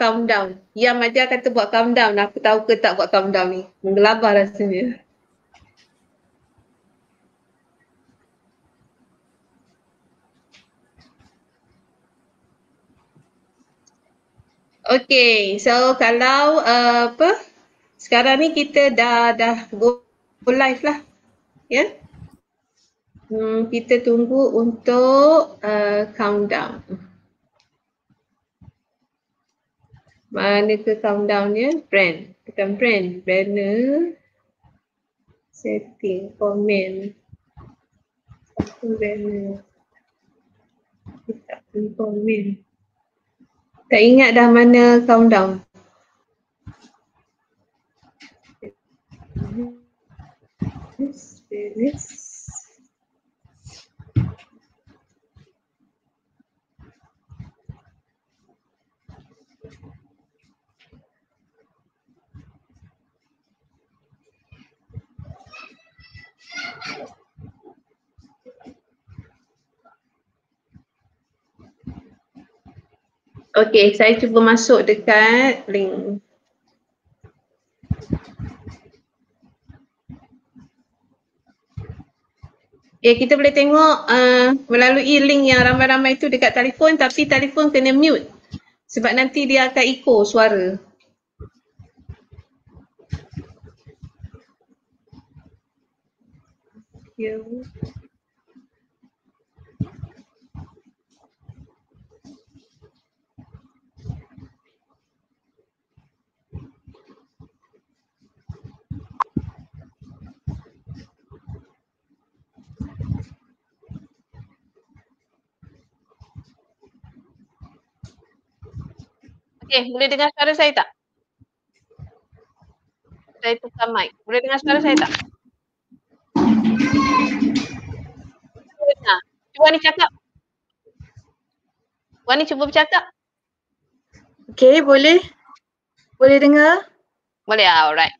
calm down. Yang Maja kata buat calm down. Aku tahu ke tak buat calm down ni. Menggelabah rasanya. Okay, so kalau uh, apa sekarang ni kita dah dah go, go live lah. Ya. Yeah? Hmm, kita tunggu untuk uh, countdown. Countdown. Mana ke countdown dia? Brand. Bukan brand. Banner. Setting. Comment. Satu banner. Kita pun comment. Tak ingat dah mana countdown. Yes, yes. Okay, saya cuba masuk dekat link. Ya, kita boleh tengok uh, melalui link yang ramai-ramai tu dekat telefon tapi telefon kena mute sebab nanti dia akan echo suara. you. Okay, boleh dengar suara saya tak? Saya tukar mic. Boleh dengar suara saya tak? Puan ni cakap. Puan ni cuba bercakap. Okay boleh. Boleh dengar. Boleh lah alright.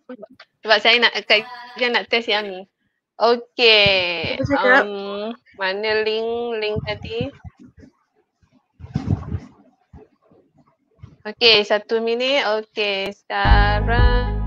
Sebab saya nak, uh, saya nak test yang ni. Okay. Um, mana link, link tadi. Okay satu minit. Okay sekarang.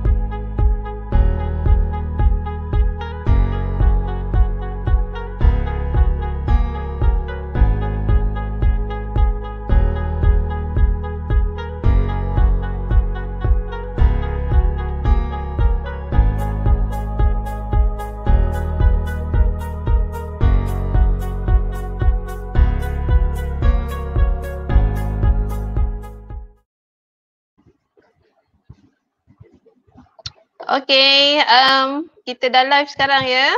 Okay, um, kita dah live sekarang ya.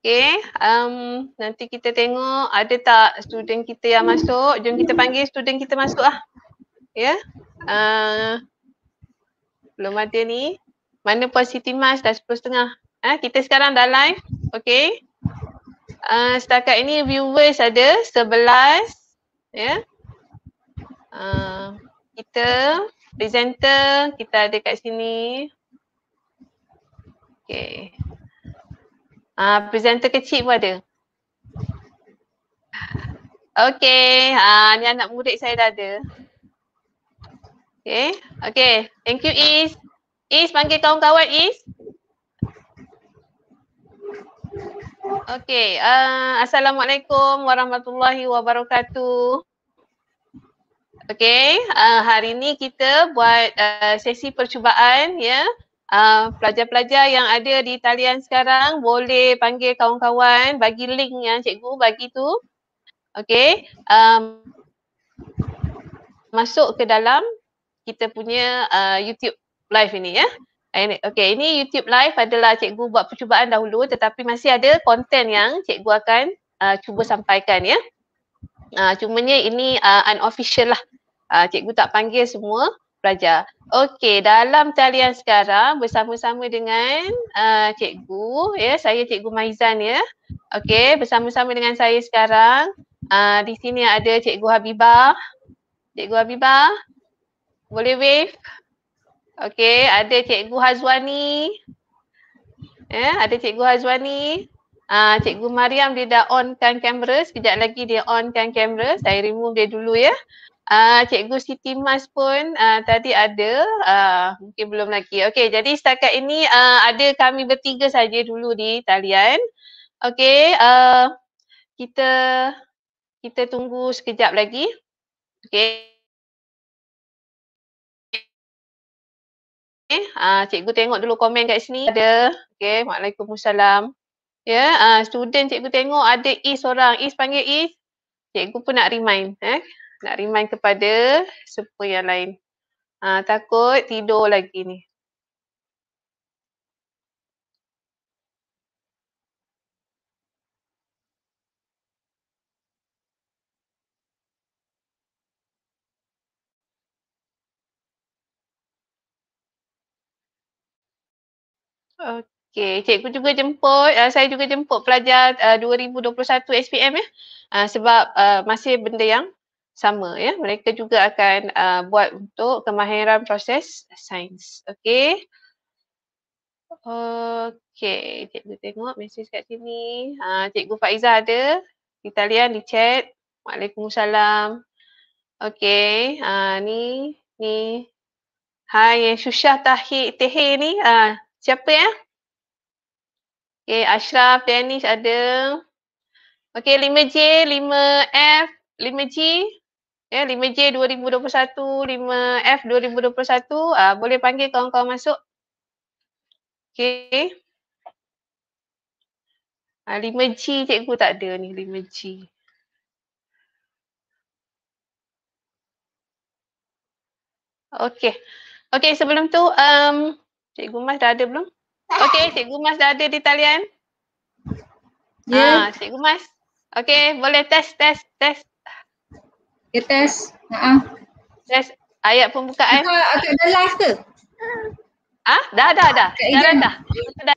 Okay, um, nanti kita tengok ada tak student kita yang masuk. Jom kita panggil student kita masuk lah. Ya. Yeah. Uh, belum ada ni. Mana Puan Siti Mas dah sepuluh setengah. Eh, kita sekarang dah live. Okay. Uh, setakat ini viewers ada sebelas. Ya. Yeah. Uh, kita presenter kita ada kat sini Okay. Uh, ah, presenter kecil pun ada. Okay, uh, ah, ni anak murid saya dah ada. Okay, okay. Thank you, Is. Is, panggil kawan-kawan, Is. Okay, uh, ah, Assalamualaikum warahmatullahi wabarakatuh. Okay, uh, hari ni kita buat uh, sesi percubaan, ya. Yeah. Ah, pelajar-pelajar uh, yang ada di talian sekarang boleh panggil kawan-kawan bagi link yang cikgu bagi tu. Okey. Um, masuk ke dalam kita punya uh, YouTube live ini ya. Okey, ini YouTube live adalah cikgu buat percubaan dahulu tetapi masih ada konten yang cikgu akan uh, cuba sampaikan ya. Uh, cumanya ini uh, unofficial lah. Uh, cikgu tak panggil semua pelajar. Okey, dalam talian sekarang bersama-sama dengan uh, cikgu, ya, saya cikgu Maizan ya. Okey, bersama-sama dengan saya sekarang uh, di sini ada cikgu Habibah. Cikgu Habibah. Boleh wave. Okey, ada cikgu Hazwani. Ya, yeah, ada cikgu Hazwani. Uh, cikgu Mariam dia dah onkan kamera. Sekejap lagi dia onkan kamera. Saya remove dia dulu ya. Uh, Cikgu Siti Mas pun uh, tadi ada, uh, mungkin belum lagi. Okey, jadi setakat ini uh, ada kami bertiga saja dulu di talian. Okey, uh, kita kita tunggu sekejap lagi. Okey. Okay. Uh, cikgu tengok dulu komen kat sini ada. Okey, Waalaikumsalam. Ya, yeah, uh, student cikgu tengok ada Is orang. Is panggil Is. Cikgu pun nak remind. Eh nak remind kepada semua yang lain. Ha, takut tidur lagi ni. Okey, cikgu juga jemput, uh, saya juga jemput pelajar uh, 2021 SPM ya. Uh, sebab uh, masih benda yang sama ya mereka juga akan uh, buat untuk kemahiran proses sains okey okey cikgu tengok mesej kat sini uh, cikgu Faiza ada di talian di chat Waalaikumsalam. okey ha uh, ni ni hai yang susah Tahir Tehe ni ah uh, siapa ya okey Ashraf Danish ada okey 5J 5F 5G Ya, 5J 2021, 5F 2021, uh, boleh panggil kawan-kawan masuk. Okey. Uh, ah, 5G cikgu tak ada ni, 5G. Okey. Okey, sebelum tu, um, cikgu Mas dah ada belum? Okey, cikgu Mas dah ada di talian. Ya. Yeah. Uh, cikgu Mas. Okey, boleh test, test, test. Dia test. Haa. Test ayat pembukaan. Kau dah live ke? Ah, dah dah dah. Kat daran dah. dah.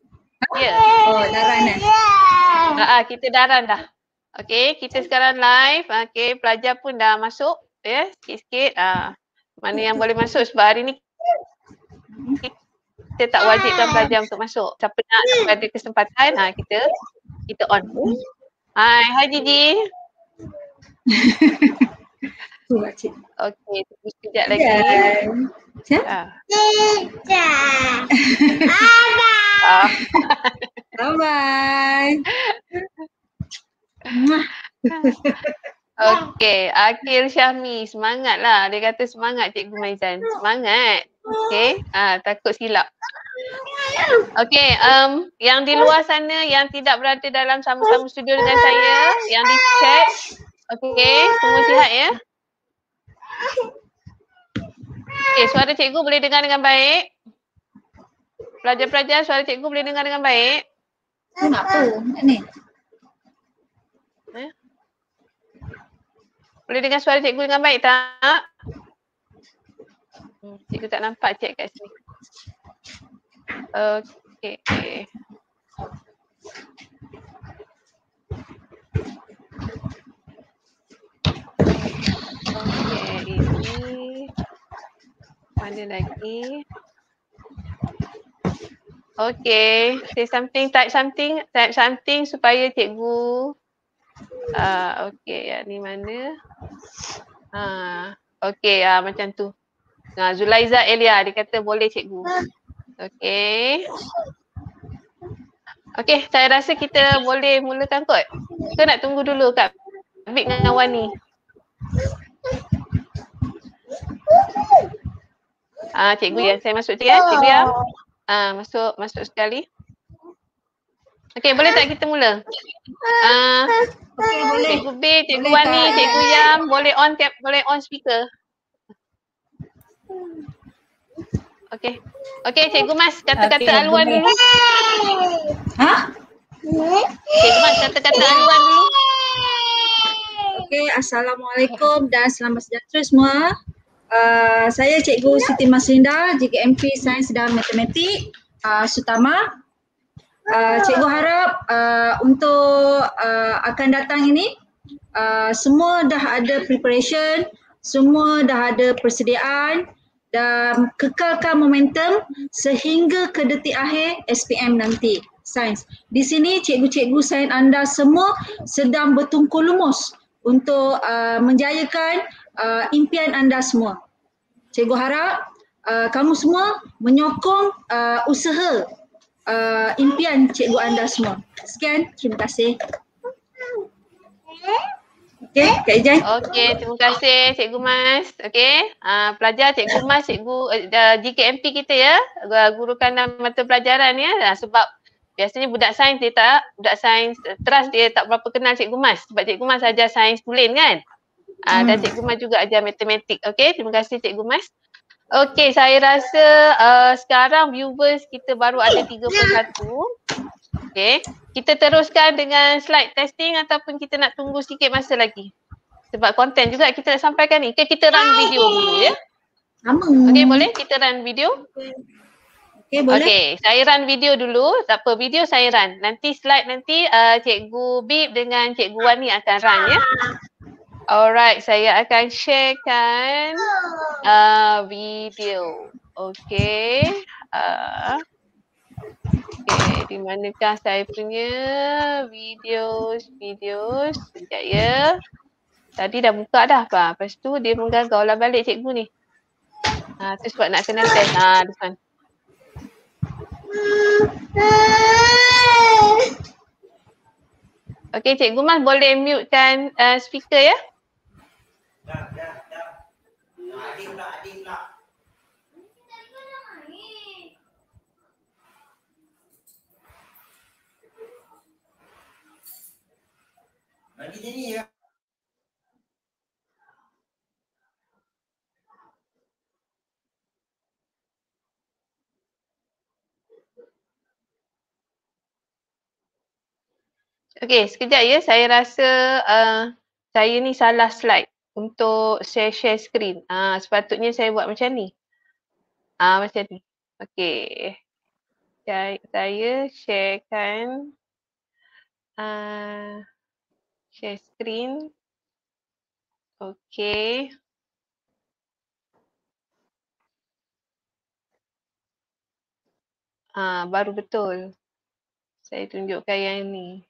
Ya. Oh, daran dah. Eh. Yeah. Ha, Haa, kita daran dah. Okey, kita sekarang live. Okey, pelajar pun dah masuk. Ya, yeah, sikit-sikit. Ah, mana yang boleh masuk sebab hari ni kita tak wajibkan pelajar untuk masuk. Siapa nak sampai ada kesempatan, ha, kita kita on. Hai, hai Gigi. Lah, Okey, tunggu sekejap lagi. Dan. Sekejap. Ah. ah. Bye. Bye. Ah. Okey, Akhil Syahmi, semangatlah. Dia kata semangat Cikgu Maizan. Semangat. Okey, ah, takut silap. Okey, um, yang di luar sana yang tidak berada dalam sama-sama studio dengan saya, yang di chat, Okay, semua sihat ya. Okay, suara cikgu boleh dengar dengan baik. Pelajar-pelajar, suara cikgu boleh dengar dengan baik. Nak apa? Nak ni. Eh? Boleh dengar suara cikgu dengan baik tak? Hmm, cikgu tak nampak cik kat sini. Okay. Ini Mana lagi? Okay, say something, type something, type something supaya cikgu Ah, uh, okay, ya, ni mana? Ah, uh, okay, uh, macam tu. Nah, uh, Zulaiza Elia, dia kata boleh cikgu. Okay. Okay, saya rasa kita boleh mulakan kot. Kita nak tunggu dulu kat Vic dengan Wani. Ah, uh, cikgu ya, saya masuk dia. Ya, ah. Cikgu ya. Uh, masuk masuk sekali. Okey, boleh tak kita mula? Ah, uh, okay, Cikgu B, Cikgu boleh Wani, tak? Cikgu Yam, boleh on cap, boleh on speaker. Okey. Okey, Cikgu Mas, kata-kata aluan dulu. Ha? Cikgu Mas, kata-kata aluan dulu. Okey, Assalamualaikum dan selamat sejahtera semua. Ah, saya Cikgu Siti Maslinda, JKMP Sains dan Matematik uh, Sutama. Uh, cikgu harap uh, untuk uh, akan datang ini, uh, semua dah ada preparation, semua dah ada persediaan dan kekalkan momentum sehingga ke detik akhir SPM nanti sains. Di sini cikgu-cikgu sains anda semua sedang bertungkul lumus untuk uh, menjayakan uh, impian anda semua. Cikgu harap uh, kamu semua menyokong uh, usaha uh, impian cikgu anda semua. Sekian, terima kasih. Okey, Kak Ijai. Okey, terima kasih Cikgu Mas. Okey, uh, pelajar Cikgu Mas, Cikgu uh, uh kita ya, uh, guru kandang mata pelajaran ya, Nah, uh, sebab Biasanya budak sains dia tak, budak sains trust dia tak berapa kenal Cikgu Mas sebab Cikgu Mas ajar sains tulen kan. Uh, hmm. Dan Cikgu Mas juga ajar matematik. Okay, terima kasih Cikgu Mas. Okay, saya rasa uh, sekarang viewers kita baru ada 31. Eh, okay, kita teruskan dengan slide testing ataupun kita nak tunggu sikit masa lagi. Sebab konten juga kita nak sampaikan ni. Okay, kita run video dulu ya. Okay, boleh kita run video? Okay, boleh. Okay, saya run video dulu. Tak apa, video saya run. Nanti slide nanti uh, Cikgu Bib dengan Cikgu Wan ni akan run ya. Alright, saya akan sharekan uh, video. Okay. Uh, okay, di manakah saya punya videos, videos. Sekejap ya. Tadi dah buka dah apa. Lepas tu dia menggagal lah balik cikgu ni. Ha, tu sebab nak kenal test. Ha, depan. Okay, Cikgu Mas boleh mutekan uh, speaker ya? Yeah? dah dah dah dah adik pula adik ni ya. Okey, sekejap ya. Saya rasa uh, saya ni salah slide untuk share-share screen. Ah, sepatutnya saya buat macam ni. Ah, macam ni. Okey. Saya sharekan ah, share screen. Okey. Ah, baru betul. Saya tunjukkan yang ni.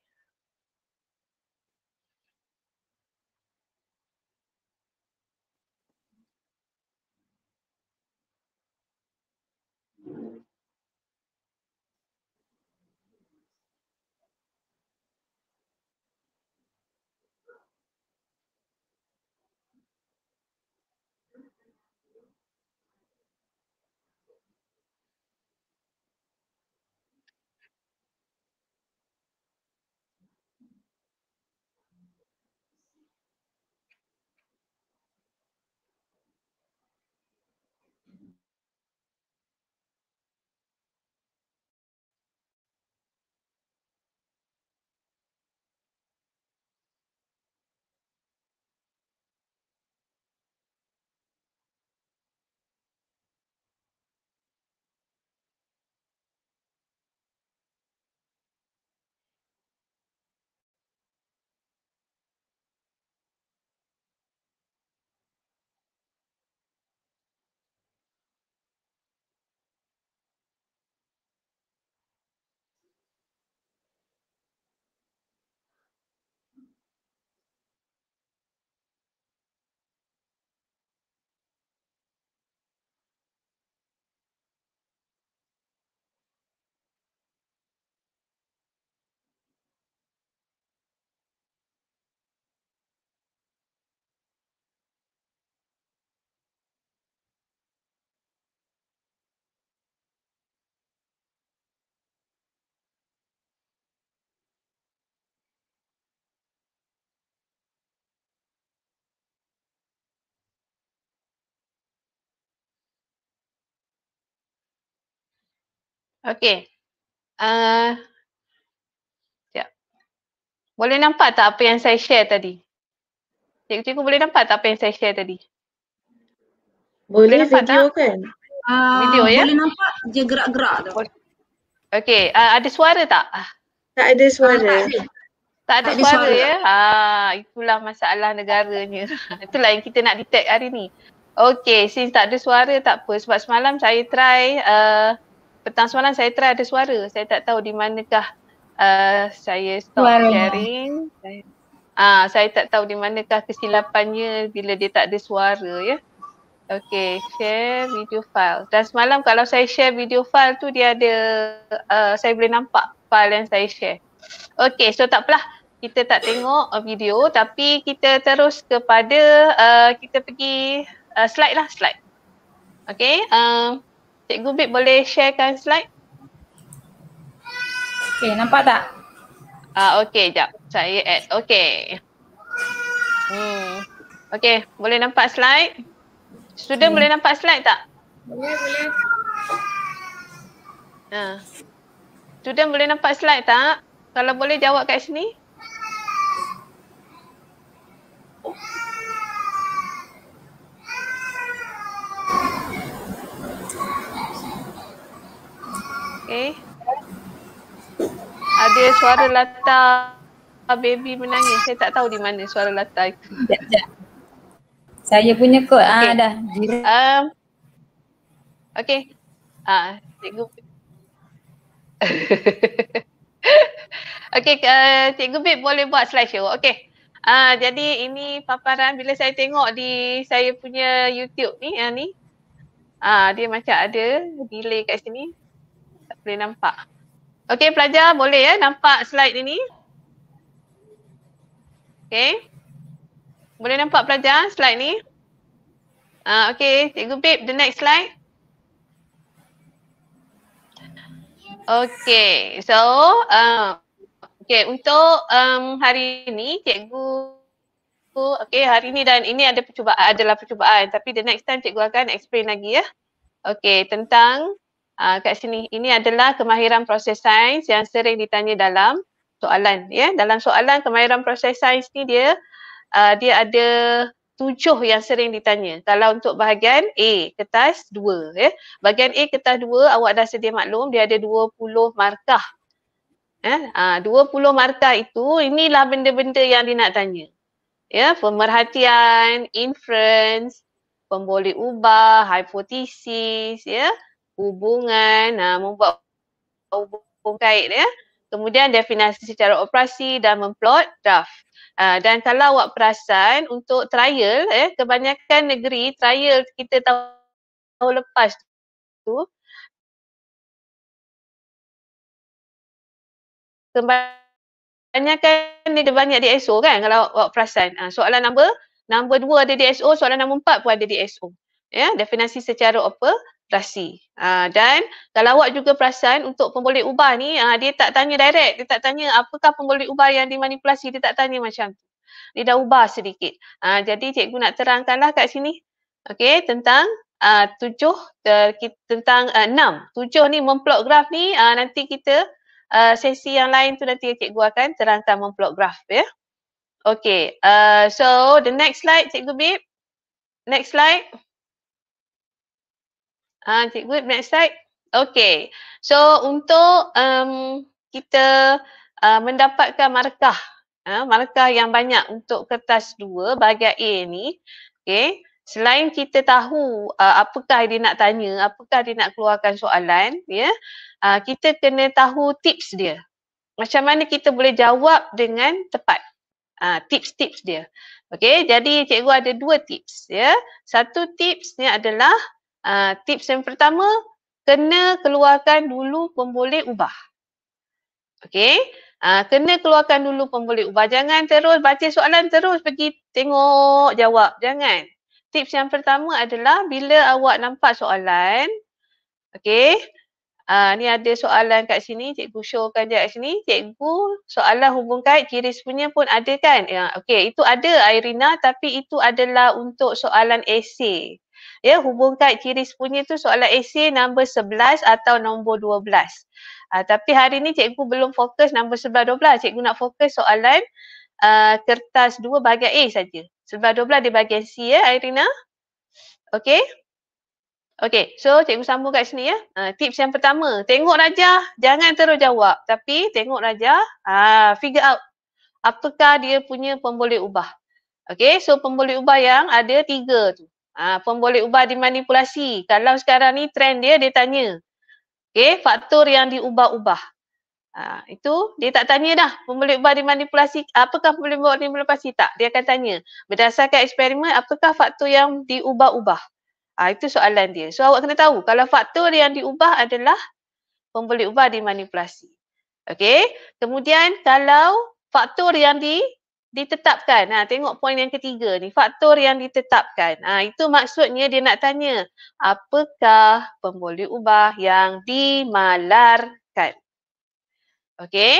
Okey. Uh, ya. Boleh nampak tak apa yang saya share tadi? Cikgu-cikgu boleh nampak tak apa yang saya share tadi? Boleh, boleh nampak video tak? kan? Uh, video ya? Boleh nampak dia gerak-gerak tu. Okey, uh, ada suara tak? Tak ada suara. tak ada, tak ada suara, suara ya? Ah, itulah masalah negaranya. itulah yang kita nak detect hari ni. Okey, since tak ada suara tak apa. Sebab semalam saya try uh, petang semalam saya try ada suara. Saya tak tahu di manakah uh, saya stop suara. sharing. Saya, uh, saya tak tahu di manakah kesilapannya bila dia tak ada suara ya. Okay, share video file. Dan semalam kalau saya share video file tu dia ada, uh, saya boleh nampak file yang saya share. Okay, so tak takpelah. Kita tak tengok uh, video tapi kita terus kepada, uh, kita pergi uh, slide lah, slide. Okay, uh, Cikgu Bib boleh sharekan slide? Okay, nampak tak? Ah, uh, okay, jap. Saya add. Okay. Hmm. Okay, boleh nampak slide? Student hmm. boleh nampak slide tak? Boleh, boleh. Ah. Uh. Student boleh nampak slide tak? Kalau boleh jawab kat sini. Okay, eh? Ada suara lata baby menangis. Saya tak tahu di mana suara lata. itu. Saya punya kot. Okay. Ah, dah. Um, okay. Ah, cikgu. okay, uh, eh, cikgu Bib boleh buat slideshow. Okay. Ah, jadi ini paparan bila saya tengok di saya punya YouTube ni yang ni. Ah, dia macam ada delay kat sini boleh nampak. Okey pelajar boleh ya nampak slide ini. Okey. Boleh nampak pelajar slide ni? Ah uh, okey, cikgu Pip the next slide. Okey. So, uh, okey untuk um, hari ini cikgu okey hari ini dan ini ada percubaan adalah percubaan tapi the next time cikgu akan explain lagi ya. Okey, tentang uh, kat sini. Ini adalah kemahiran proses sains yang sering ditanya dalam soalan. Ya, yeah? dalam soalan kemahiran proses sains ni dia uh, dia ada tujuh yang sering ditanya. Kalau untuk bahagian A, kertas dua. Yeah? Bahagian A, kertas dua, awak dah sedia maklum, dia ada dua puluh markah. Eh, ah, dua eh? 20 markah itu, inilah benda-benda yang dia nak tanya. Ya, yeah? pemerhatian, inference, pemboleh ubah, hipotesis, ya. Yeah? hubungan, uh, membuat hubung kait ya. Kemudian definasi secara operasi dan memplot draft. Uh, dan kalau awak perasan untuk trial, eh, kebanyakan negeri trial kita tahu tahun lepas tu kebanyakan ni ada banyak DSO kan kalau awak, perasan. Uh, soalan nombor nombor dua ada DSO, soalan nombor empat pun ada DSO. Ya, yeah, definasi secara oper, rasi. Uh, ah, dan kalau awak juga perasan untuk pemboleh ubah ni, uh, dia tak tanya direct. Dia tak tanya apakah pemboleh ubah yang dimanipulasi. Dia tak tanya macam tu. Dia dah ubah sedikit. Uh, jadi cikgu nak terangkanlah kat sini. Okay, tentang uh, tujuh, ter, tentang uh, enam. Tujuh ni memplot graf ni uh, nanti kita uh, sesi yang lain tu nanti cikgu akan terangkan memplot graf ya. Yeah? Okay, uh, so the next slide cikgu Bib. Next slide. Ah, uh, cikgu, next slide. Okay. So, untuk um, kita uh, mendapatkan markah, uh, markah yang banyak untuk kertas 2 bahagian A ni, okay, selain kita tahu uh, apakah dia nak tanya, apakah dia nak keluarkan soalan, ya, yeah, uh, kita kena tahu tips dia. Macam mana kita boleh jawab dengan tepat. Uh, tips-tips dia. Okay, jadi cikgu ada dua tips. ya. Yeah. Satu tipsnya adalah uh, tips yang pertama, kena keluarkan dulu pemboleh ubah. Okay, uh, ah, kena keluarkan dulu pemboleh ubah. Jangan terus baca soalan terus pergi tengok jawab. Jangan. Tips yang pertama adalah bila awak nampak soalan, okay? Uh, ah, ni ada soalan kat sini, cikgu showkan je kat sini. Cikgu, soalan hubung kait kiris punya pun ada kan? Ya, okay, itu ada Irina tapi itu adalah untuk soalan esay ya hubung kad tiris punya tu soalan essay nombor 11 atau nombor 12. Uh, ah, tapi hari ni cikgu belum fokus nombor 11 12. Cikgu nak fokus soalan uh, kertas 2 bahagian A saja. 11 12 di bahagian C ya Irina. Okey. Okey, so cikgu sambung kat sini ya. Uh, tips yang pertama, tengok raja, jangan terus jawab tapi tengok raja, ah figure out apakah dia punya pemboleh ubah. Okey, so pemboleh ubah yang ada tiga tu. Ah, form boleh ubah dimanipulasi. Kalau sekarang ni trend dia, dia tanya. Okay, faktor yang diubah-ubah. Ha, itu dia tak tanya dah pemboleh ubah dimanipulasi apakah boleh buat dimanipulasi tak dia akan tanya berdasarkan eksperimen apakah faktor yang diubah-ubah ha, itu soalan dia so awak kena tahu kalau faktor yang diubah adalah pemboleh ubah dimanipulasi Okay. kemudian kalau faktor yang di ditetapkan. Ha, tengok poin yang ketiga ni, faktor yang ditetapkan. Ha, itu maksudnya dia nak tanya, apakah pemboleh ubah yang dimalarkan? Okey?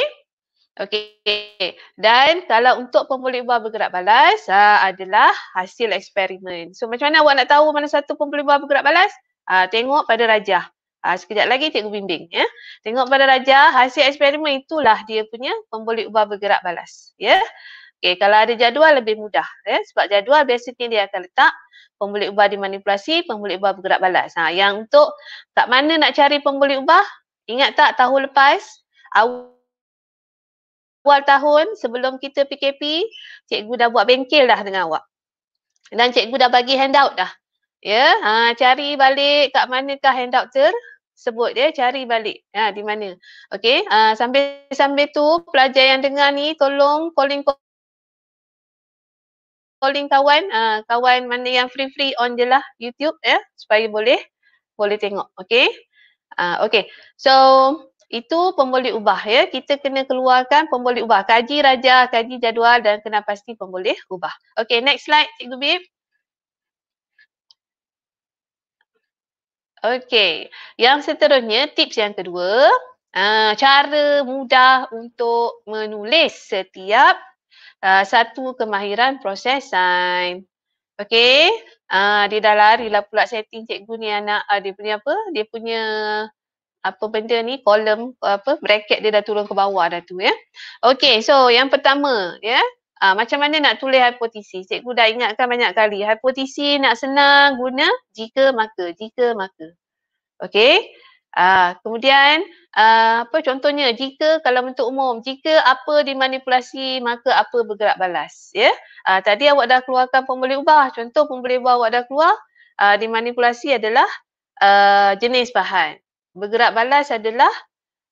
Okey. Dan kalau untuk pemboleh ubah bergerak balas ha, adalah hasil eksperimen. So macam mana awak nak tahu mana satu pemboleh ubah bergerak balas? Ha, tengok pada rajah. Ha, sekejap lagi cikgu bimbing. Ya. Tengok pada rajah hasil eksperimen itulah dia punya pemboleh ubah bergerak balas. Ya. Yeah? Okay, kalau ada jadual lebih mudah. Ya? Sebab jadual biasanya dia akan letak pembuli ubah dimanipulasi, pembuli ubah bergerak balas. Ha, yang untuk kat mana nak cari pembuli ubah, ingat tak tahun lepas, awal tahun sebelum kita PKP, cikgu dah buat bengkel dah dengan awak. Dan cikgu dah bagi handout dah. Ya, ha, cari balik kat manakah handout ter sebut dia ya. cari balik ya di mana okey uh, ha, sambil sambil tu pelajar yang dengar ni tolong calling call calling kawan, uh, kawan mana yang free-free on je lah YouTube ya, yeah, supaya boleh boleh tengok. Okay. Uh, ah, okay. So, itu pemboleh ubah ya. Kita kena keluarkan pemboleh ubah. Kaji raja, kaji jadual dan kena pasti pemboleh ubah. Okay, next slide Cikgu Bib. Okay, yang seterusnya tips yang kedua, uh, cara mudah untuk menulis setiap uh, satu kemahiran proses prosesan. Okey, uh, dia dah lari lah pula setting cikgu ni anak uh, dia punya apa? Dia punya apa benda ni kolom apa bracket dia dah turun ke bawah dah tu ya. Okey, so yang pertama ya. Yeah. Uh, macam mana nak tulis hipotesis? Cikgu dah ingatkan banyak kali. Hipotesis nak senang guna jika maka, jika maka. Okey. Uh, kemudian uh, apa contohnya jika kalau bentuk umum jika apa dimanipulasi maka apa bergerak balas ya yeah? tadi awak dah keluarkan pembeli ubah contoh pembeli ubah awak dah keluar uh, dimanipulasi adalah uh, jenis bahan bergerak balas adalah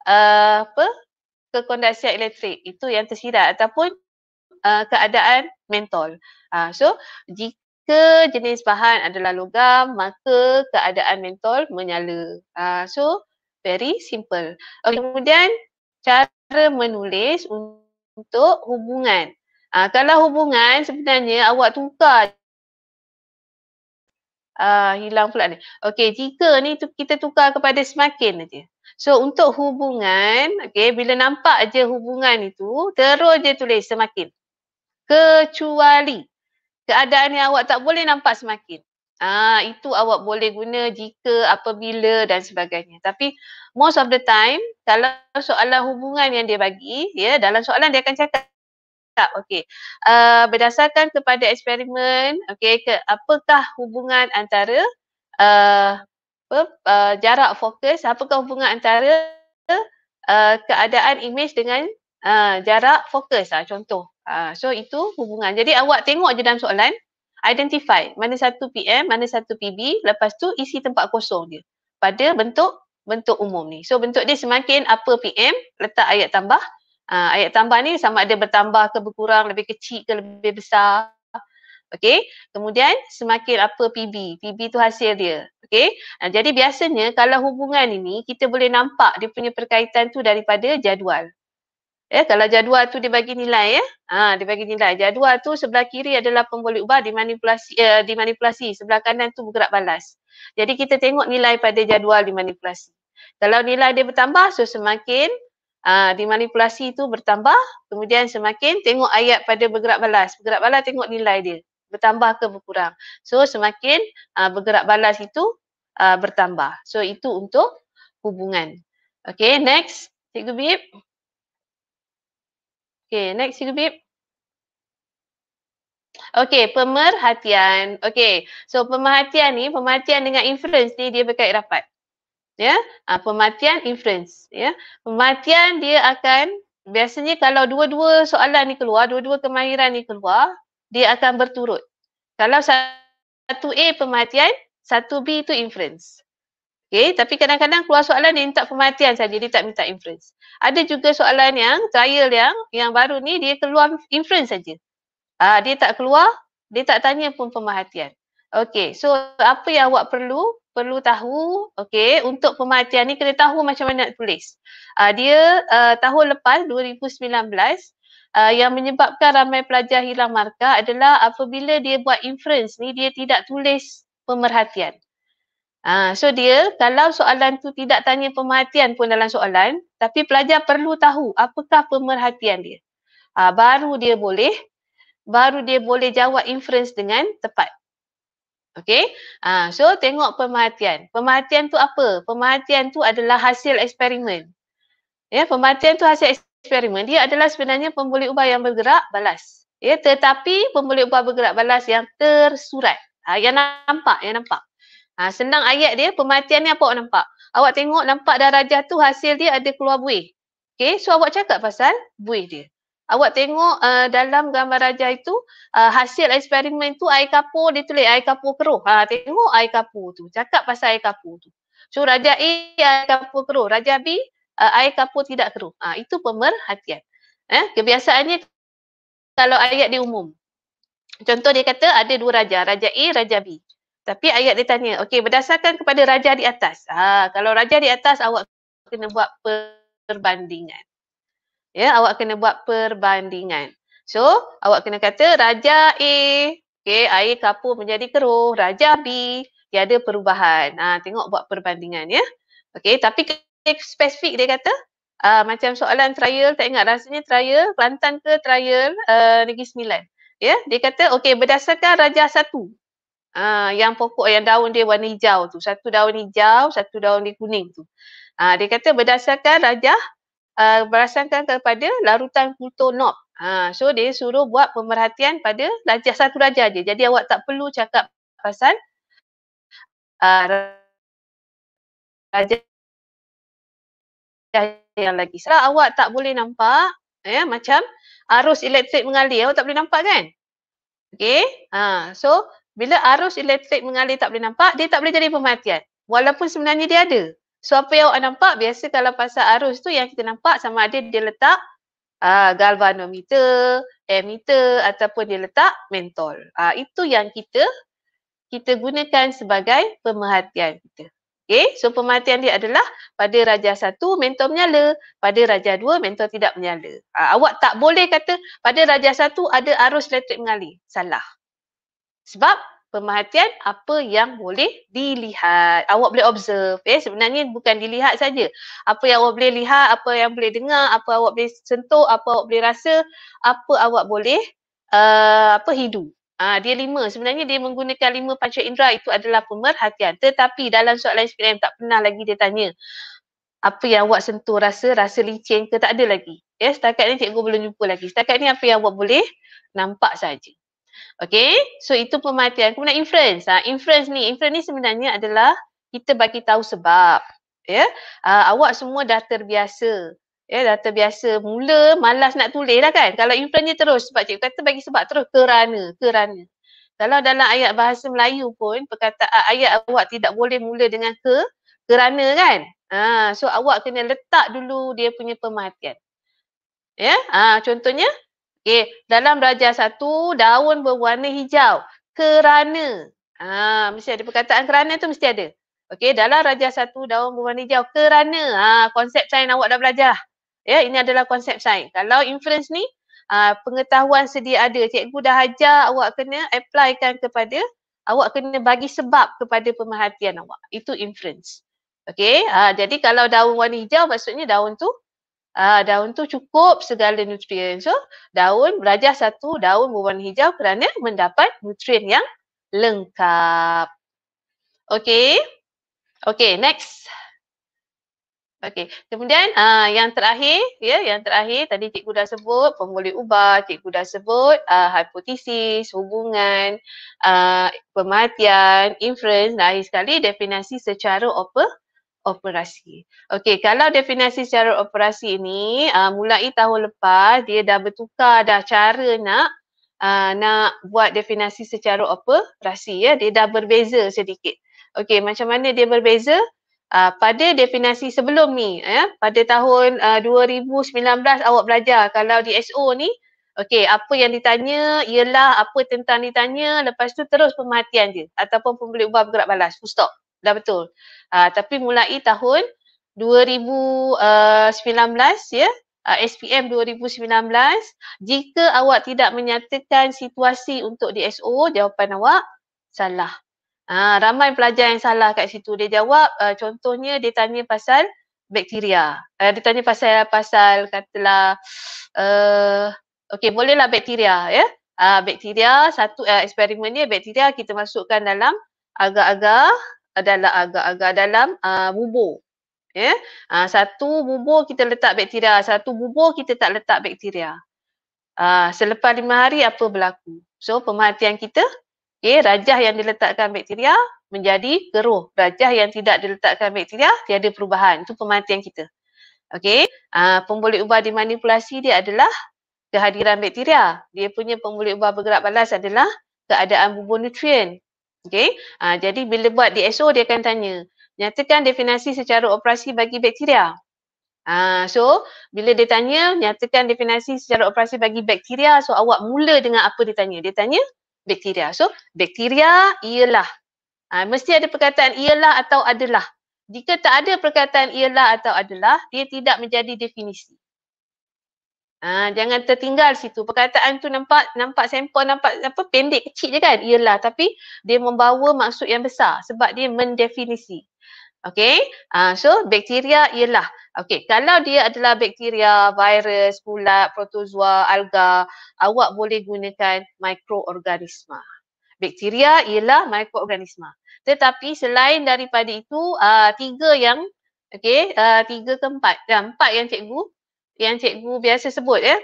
uh, apa kekondensian elektrik itu yang tersirat ataupun uh, keadaan mentol uh, so jika jika jenis bahan adalah logam, maka keadaan mentol menyala. Uh, so, very simple. Okay. Ah, kemudian, cara menulis untuk hubungan. Uh, kalau hubungan, sebenarnya awak tukar. Uh, hilang pula ni. Okey, jika ni tu, kita tukar kepada semakin aja. So untuk hubungan, okay bila nampak aja hubungan itu, terus je tulis semakin. Kecuali, keadaan yang awak tak boleh nampak semakin. Ah ha, itu awak boleh guna jika apabila dan sebagainya. Tapi most of the time kalau soalan hubungan yang dia bagi, ya dalam soalan dia akan cakap tak. Okey. Uh, berdasarkan kepada eksperimen, okey, ke apakah hubungan antara uh, apa, uh, jarak fokus, apakah hubungan antara uh, keadaan imej dengan uh, jarak fokus? Ah contoh, Uh, so itu hubungan. Jadi awak tengok je dalam soalan, identify mana satu PM, mana satu PB, lepas tu isi tempat kosong dia pada bentuk bentuk umum ni. So bentuk dia semakin apa PM, letak ayat tambah. Uh, ayat tambah ni sama ada bertambah ke berkurang, lebih kecil ke lebih besar. Okay. kemudian semakin apa PB, PB tu hasil dia. Okay. Okey. Ah, jadi biasanya kalau hubungan ini kita boleh nampak dia punya perkaitan tu daripada jadual. Eh, kalau jadual tu dia bagi nilai ya. Ha, dia bagi nilai. Jadual tu sebelah kiri adalah pembolik ubah dimanipulasi, eh dimanipulasi. Sebelah kanan tu bergerak balas. Jadi kita tengok nilai pada jadual dimanipulasi. Kalau nilai dia bertambah, so semakin uh, dimanipulasi tu bertambah. Kemudian semakin tengok ayat pada bergerak balas. Bergerak balas tengok nilai dia. Bertambah ke berkurang. So semakin uh, bergerak balas itu uh, bertambah. So itu untuk hubungan. Okay, next. Cikgu Bip. Okay, next you, Bib. Okay, pemerhatian. Okay, so pemerhatian ni, pemerhatian dengan inference ni dia berkait rapat. Ya, yeah? uh, pemerhatian, inference. Ya, yeah? pemerhatian dia akan, biasanya kalau dua-dua soalan ni keluar, dua-dua kemahiran ni keluar, dia akan berturut. Kalau satu A pemerhatian, satu B itu inference. Okay, tapi kadang-kadang keluar soalan dia minta pematian saja, dia tak minta inference. Ada juga soalan yang trial yang yang baru ni dia keluar inference saja. uh, dia tak keluar, dia tak tanya pun pematian. Okay, so apa yang awak perlu? Perlu tahu, okay, untuk pematian ni kena tahu macam mana nak tulis. Uh, dia uh, tahun lepas, 2019, Uh, yang menyebabkan ramai pelajar hilang markah adalah apabila dia buat inference ni dia tidak tulis pemerhatian Ha, so dia kalau soalan tu tidak tanya pemerhatian pun dalam soalan, tapi pelajar perlu tahu apakah pemerhatian dia. Ha, baru dia boleh, baru dia boleh jawab inference dengan tepat. Okay, ha, ah, so tengok pemerhatian. Pemerhatian tu apa? Pemerhatian tu adalah hasil eksperimen. Ya, pemerhatian tu hasil eksperimen. Dia adalah sebenarnya pembuluh ubah yang bergerak balas. Ya, tetapi pembuluh ubah bergerak balas yang tersurat. Ha, yang nampak, yang nampak. Ha, senang ayat dia, pematian ni apa awak nampak? Awak tengok nampak darah jatuh hasil dia ada keluar buih. Okay, so awak cakap pasal buih dia. Awak tengok uh, dalam gambar raja itu, uh, hasil eksperimen tu air kapur, dia tulis air kapur keruh. Ha, tengok air kapur tu, cakap pasal air kapur tu. So raja A, air kapur keruh. Raja B, uh, air kapur tidak keruh. Ha, itu pemerhatian. Eh, kebiasaannya kalau ayat diumum. Contoh dia kata ada dua raja, raja A, raja B. Tapi ayat dia tanya, okey berdasarkan kepada raja di atas. Ha, kalau raja di atas awak kena buat perbandingan. Ya, awak kena buat perbandingan. So, awak kena kata raja A, okay, air kapur menjadi keruh, raja B tiada perubahan. Ha, tengok buat perbandingan ya. okay. tapi spesifik dia kata Uh, macam soalan trial, tak ingat rasanya trial, Kelantan ke trial uh, Negeri Sembilan. Ya, yeah? dia kata okay berdasarkan Raja Satu. Ah, yang pokok yang daun dia warna hijau tu. Satu daun hijau, satu daun dia kuning tu. Uh, dia kata berdasarkan raja uh, ah, berasaskan kepada larutan kultur nob. Uh, so dia suruh buat pemerhatian pada raja satu raja aja. Jadi awak tak perlu cakap pasal uh, raja yang lagi. so, awak tak boleh nampak eh, macam arus elektrik mengalir. Awak tak boleh nampak kan? Okay. Uh, so bila arus elektrik mengalir tak boleh nampak, dia tak boleh jadi pematian. Walaupun sebenarnya dia ada. So apa yang awak nampak, biasa kalau pasal arus tu yang kita nampak sama ada dia letak uh, galvanometer, ammeter ataupun dia letak mentol. Uh, itu yang kita kita gunakan sebagai pemerhatian kita. Okay, so pematian dia adalah pada raja satu mentor menyala, pada raja dua mentol tidak menyala. Uh, awak tak boleh kata pada raja satu ada arus elektrik mengalir. Salah. Sebab pemerhatian apa yang boleh dilihat. Awak boleh observe. Eh, sebenarnya bukan dilihat saja. Apa yang awak boleh lihat, apa yang boleh dengar, apa awak boleh sentuh, apa awak boleh rasa, apa awak boleh uh, apa hidu. Uh, dia lima. Sebenarnya dia menggunakan lima panca indera itu adalah pemerhatian. Tetapi dalam soalan SPM tak pernah lagi dia tanya apa yang awak sentuh rasa, rasa licin ke tak ada lagi. Ya, yeah, setakat ni cikgu belum jumpa lagi. Setakat ni apa yang awak boleh nampak saja. Okay, so itu pematian. Kemudian inference. Ha, inference ni, inference ni sebenarnya adalah kita bagi tahu sebab. Ya, yeah? Ha, uh, awak semua dah terbiasa. Ya, yeah, dah terbiasa. Mula malas nak tulis lah kan. Kalau inference terus sebab cikgu kata bagi sebab terus kerana, kerana. Kalau dalam ayat bahasa Melayu pun perkataan ayat awak tidak boleh mula dengan ke kerana kan. Ha, so awak kena letak dulu dia punya pematian. Ya, yeah? Ha, contohnya Okey, dalam darjah satu, daun berwarna hijau. Kerana. Ah, mesti ada perkataan kerana tu mesti ada. Okey, dalam raja satu, daun berwarna hijau. Kerana. Ha, konsep sains awak dah belajar. Ya, ini adalah konsep sains. Kalau inference ni, ha, pengetahuan sedia ada. Cikgu dah ajar awak kena applykan kepada, awak kena bagi sebab kepada pemerhatian awak. Itu inference. Okey, ha, jadi kalau daun warna hijau maksudnya daun tu Uh, daun tu cukup segala nutrien. So, daun, belajar satu daun berwarna hijau kerana mendapat nutrien yang lengkap. Okay. Okay, next. Okay, kemudian uh, yang terakhir, ya, yeah, yang terakhir tadi cikgu dah sebut pemboleh ubah, cikgu dah sebut uh, hipotesis, hubungan, uh, pematian, inference, dan akhir sekali definisi secara apa? Oper- operasi. Okey, kalau definisi secara operasi ini, uh, ah, mulai tahun lepas dia dah bertukar dah cara nak uh, nak buat definisi secara operasi ya, dia dah berbeza sedikit. Okey, macam mana dia berbeza? Uh, pada definisi sebelum ni ya, eh, pada tahun uh, 2019 awak belajar kalau di SO ni Okey, apa yang ditanya ialah apa tentang ditanya, lepas tu terus pematian je ataupun pembeli ubah bergerak balas, full stop dah betul. Uh, tapi mulai tahun 2019 ah, ya, yeah, uh, SPM 2019, jika awak tidak menyatakan situasi untuk DSO, jawapan awak salah. Uh, ramai pelajar yang salah kat situ. Dia jawab uh, contohnya dia tanya pasal bakteria. Uh, dia tanya pasal pasal katalah uh, okey bolehlah bakteria ya. Yeah? Uh, bakteria satu uh, eksperimen dia bakteria kita masukkan dalam agak-agak adalah agak-agak dalam uh, bubur. Ya. Yeah? Uh, satu bubur kita letak bakteria, satu bubur kita tak letak bakteria. Uh, selepas lima hari apa berlaku? So pemerhatian kita, okay, ya, rajah yang diletakkan bakteria menjadi keruh. Rajah yang tidak diletakkan bakteria tiada perubahan. Itu pemerhatian kita. Okay, uh, ah, pembuluh ubah dimanipulasi dia adalah kehadiran bakteria. Dia punya pembuluh ubah bergerak balas adalah keadaan bubur nutrien. Okay, ha, ah, jadi bila buat DSO dia akan tanya, nyatakan definasi secara operasi bagi bakteria. Ha, so, bila dia tanya, nyatakan definasi secara operasi bagi bakteria, so awak mula dengan apa dia tanya? Dia tanya bakteria. So, bakteria ialah. Ha, mesti ada perkataan ialah atau adalah. Jika tak ada perkataan ialah atau adalah, dia tidak menjadi definisi. Ha, jangan tertinggal situ. Perkataan tu nampak nampak sampel nampak apa pendek kecil je kan? Iyalah tapi dia membawa maksud yang besar sebab dia mendefinisi. Okay, uh, ha, so bakteria ialah Okay, kalau dia adalah bakteria, virus, kulat, protozoa, alga Awak boleh gunakan mikroorganisma Bakteria ialah mikroorganisma Tetapi selain daripada itu, uh, tiga yang Okay, uh, ha, tiga ke empat, ya, empat yang cikgu yang cikgu biasa sebut ya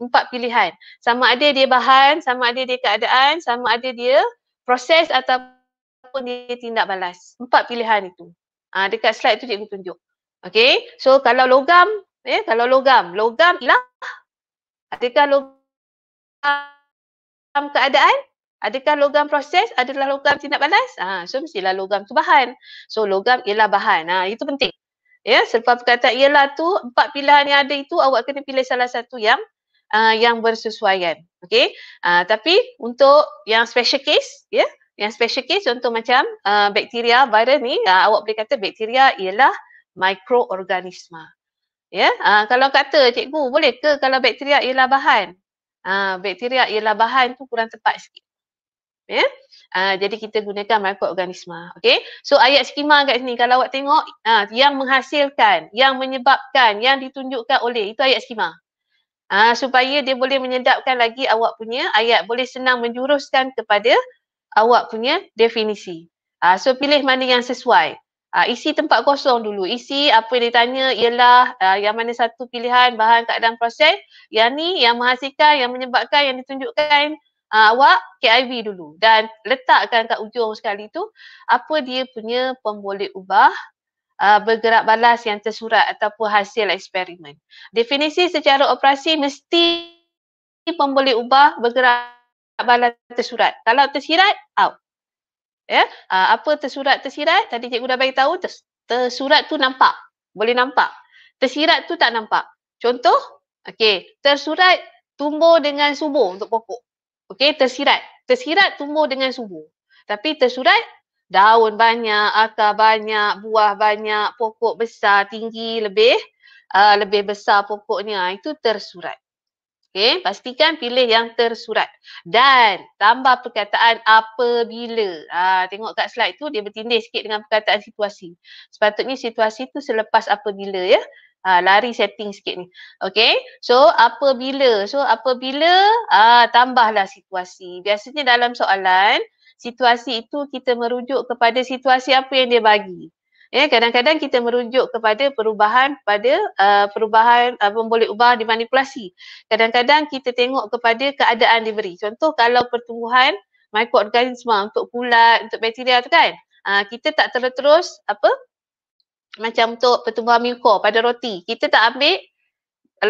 empat pilihan sama ada dia bahan sama ada dia keadaan sama ada dia proses ataupun dia tindak balas empat pilihan itu ah ha, dekat slide tu cikgu tunjuk Okay. so kalau logam ya kalau logam logam ialah adakah logam keadaan adakah logam proses adalah logam tindak balas ah ha, so mestilah logam tu bahan so logam ialah bahan ah ha, itu penting Ya, selepas perkataan ialah tu empat pilihan yang ada itu awak kena pilih salah satu yang uh, yang bersesuaian. Okey. Uh, tapi untuk yang special case, ya, yeah, yang special case contoh macam uh, bakteria virus ni uh, awak boleh kata bakteria ialah mikroorganisma. Ya, yeah? uh, kalau kata cikgu boleh ke kalau bakteria ialah bahan? Uh, bakteria ialah bahan tu kurang tepat sikit ya. Yeah? Uh, jadi kita gunakan mikroorganisma. Okey. So ayat skema kat sini kalau awak tengok uh, yang menghasilkan, yang menyebabkan, yang ditunjukkan oleh itu ayat skema. Uh, supaya dia boleh menyedapkan lagi awak punya ayat boleh senang menjuruskan kepada awak punya definisi. Uh, so pilih mana yang sesuai. Uh, isi tempat kosong dulu. Isi apa yang ditanya ialah uh, yang mana satu pilihan bahan keadaan proses. Yang ni yang menghasilkan, yang menyebabkan, yang ditunjukkan uh, awak KIV dulu dan letakkan kat ujung sekali tu apa dia punya pemboleh ubah uh, bergerak balas yang tersurat ataupun hasil eksperimen. Definisi secara operasi mesti pemboleh ubah bergerak balas tersurat. Kalau tersirat, out. Ya, yeah? uh, apa tersurat tersirat? Tadi cikgu dah bagi tahu ters, tersurat tu nampak. Boleh nampak. Tersirat tu tak nampak. Contoh, okey, tersurat tumbuh dengan subur untuk pokok. Okey, tersirat. Tersirat tumbuh dengan subur. Tapi tersurat, daun banyak, akar banyak, buah banyak, pokok besar, tinggi, lebih uh, lebih besar pokoknya. Ah, itu tersurat. Okey, pastikan pilih yang tersurat. Dan tambah perkataan apabila. Uh, tengok kat slide tu, dia bertindih sikit dengan perkataan situasi. Sepatutnya situasi tu selepas apabila ya. Ha, lari setting sikit ni. Okay. So apabila. So apabila ah, tambahlah situasi. Biasanya dalam soalan situasi itu kita merujuk kepada situasi apa yang dia bagi. Ya, kadang-kadang kita merujuk kepada perubahan pada uh, perubahan apa uh, boleh ubah dimanipulasi. Kadang-kadang kita tengok kepada keadaan diberi. Contoh kalau pertumbuhan mikroorganisma untuk kulat, untuk bakteria tu kan. Uh, kita tak terus-terus apa macam untuk pertumbuhan mikro pada roti. Kita tak ambil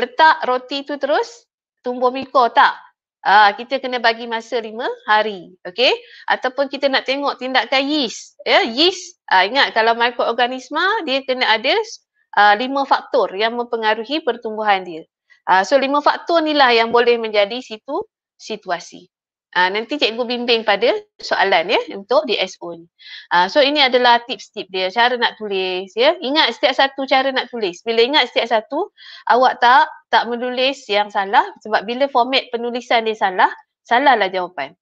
letak roti tu terus tumbuh mikro tak. Uh, kita kena bagi masa lima hari. Okay. Ataupun kita nak tengok tindakan yeast. Ya, yeah, yeast. Uh, ingat kalau mikroorganisma dia kena ada uh, lima faktor yang mempengaruhi pertumbuhan dia. Uh, so lima faktor ni lah yang boleh menjadi situ situasi. Uh, nanti cikgu bimbing pada soalan ya untuk di SO ni. Uh, so ini adalah tips-tips dia cara nak tulis ya. Ingat setiap satu cara nak tulis. Bila ingat setiap satu, awak tak tak menulis yang salah sebab bila format penulisan dia salah, salahlah jawapan.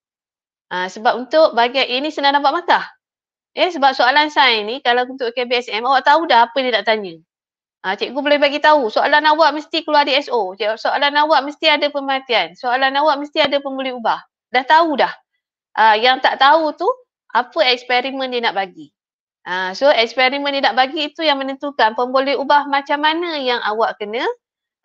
Uh, sebab untuk bahagian ini senang nampak mata. Ya, eh, sebab soalan sains ni kalau untuk KBSM awak tahu dah apa dia nak tanya. Ha, cikgu boleh bagi tahu soalan awak mesti keluar di SO. Soalan awak mesti ada pematian. Soalan awak mesti ada pemulih ubah dah tahu dah. Uh, yang tak tahu tu apa eksperimen dia nak bagi. Uh, so eksperimen dia nak bagi itu yang menentukan Pemboleh ubah macam mana yang awak kena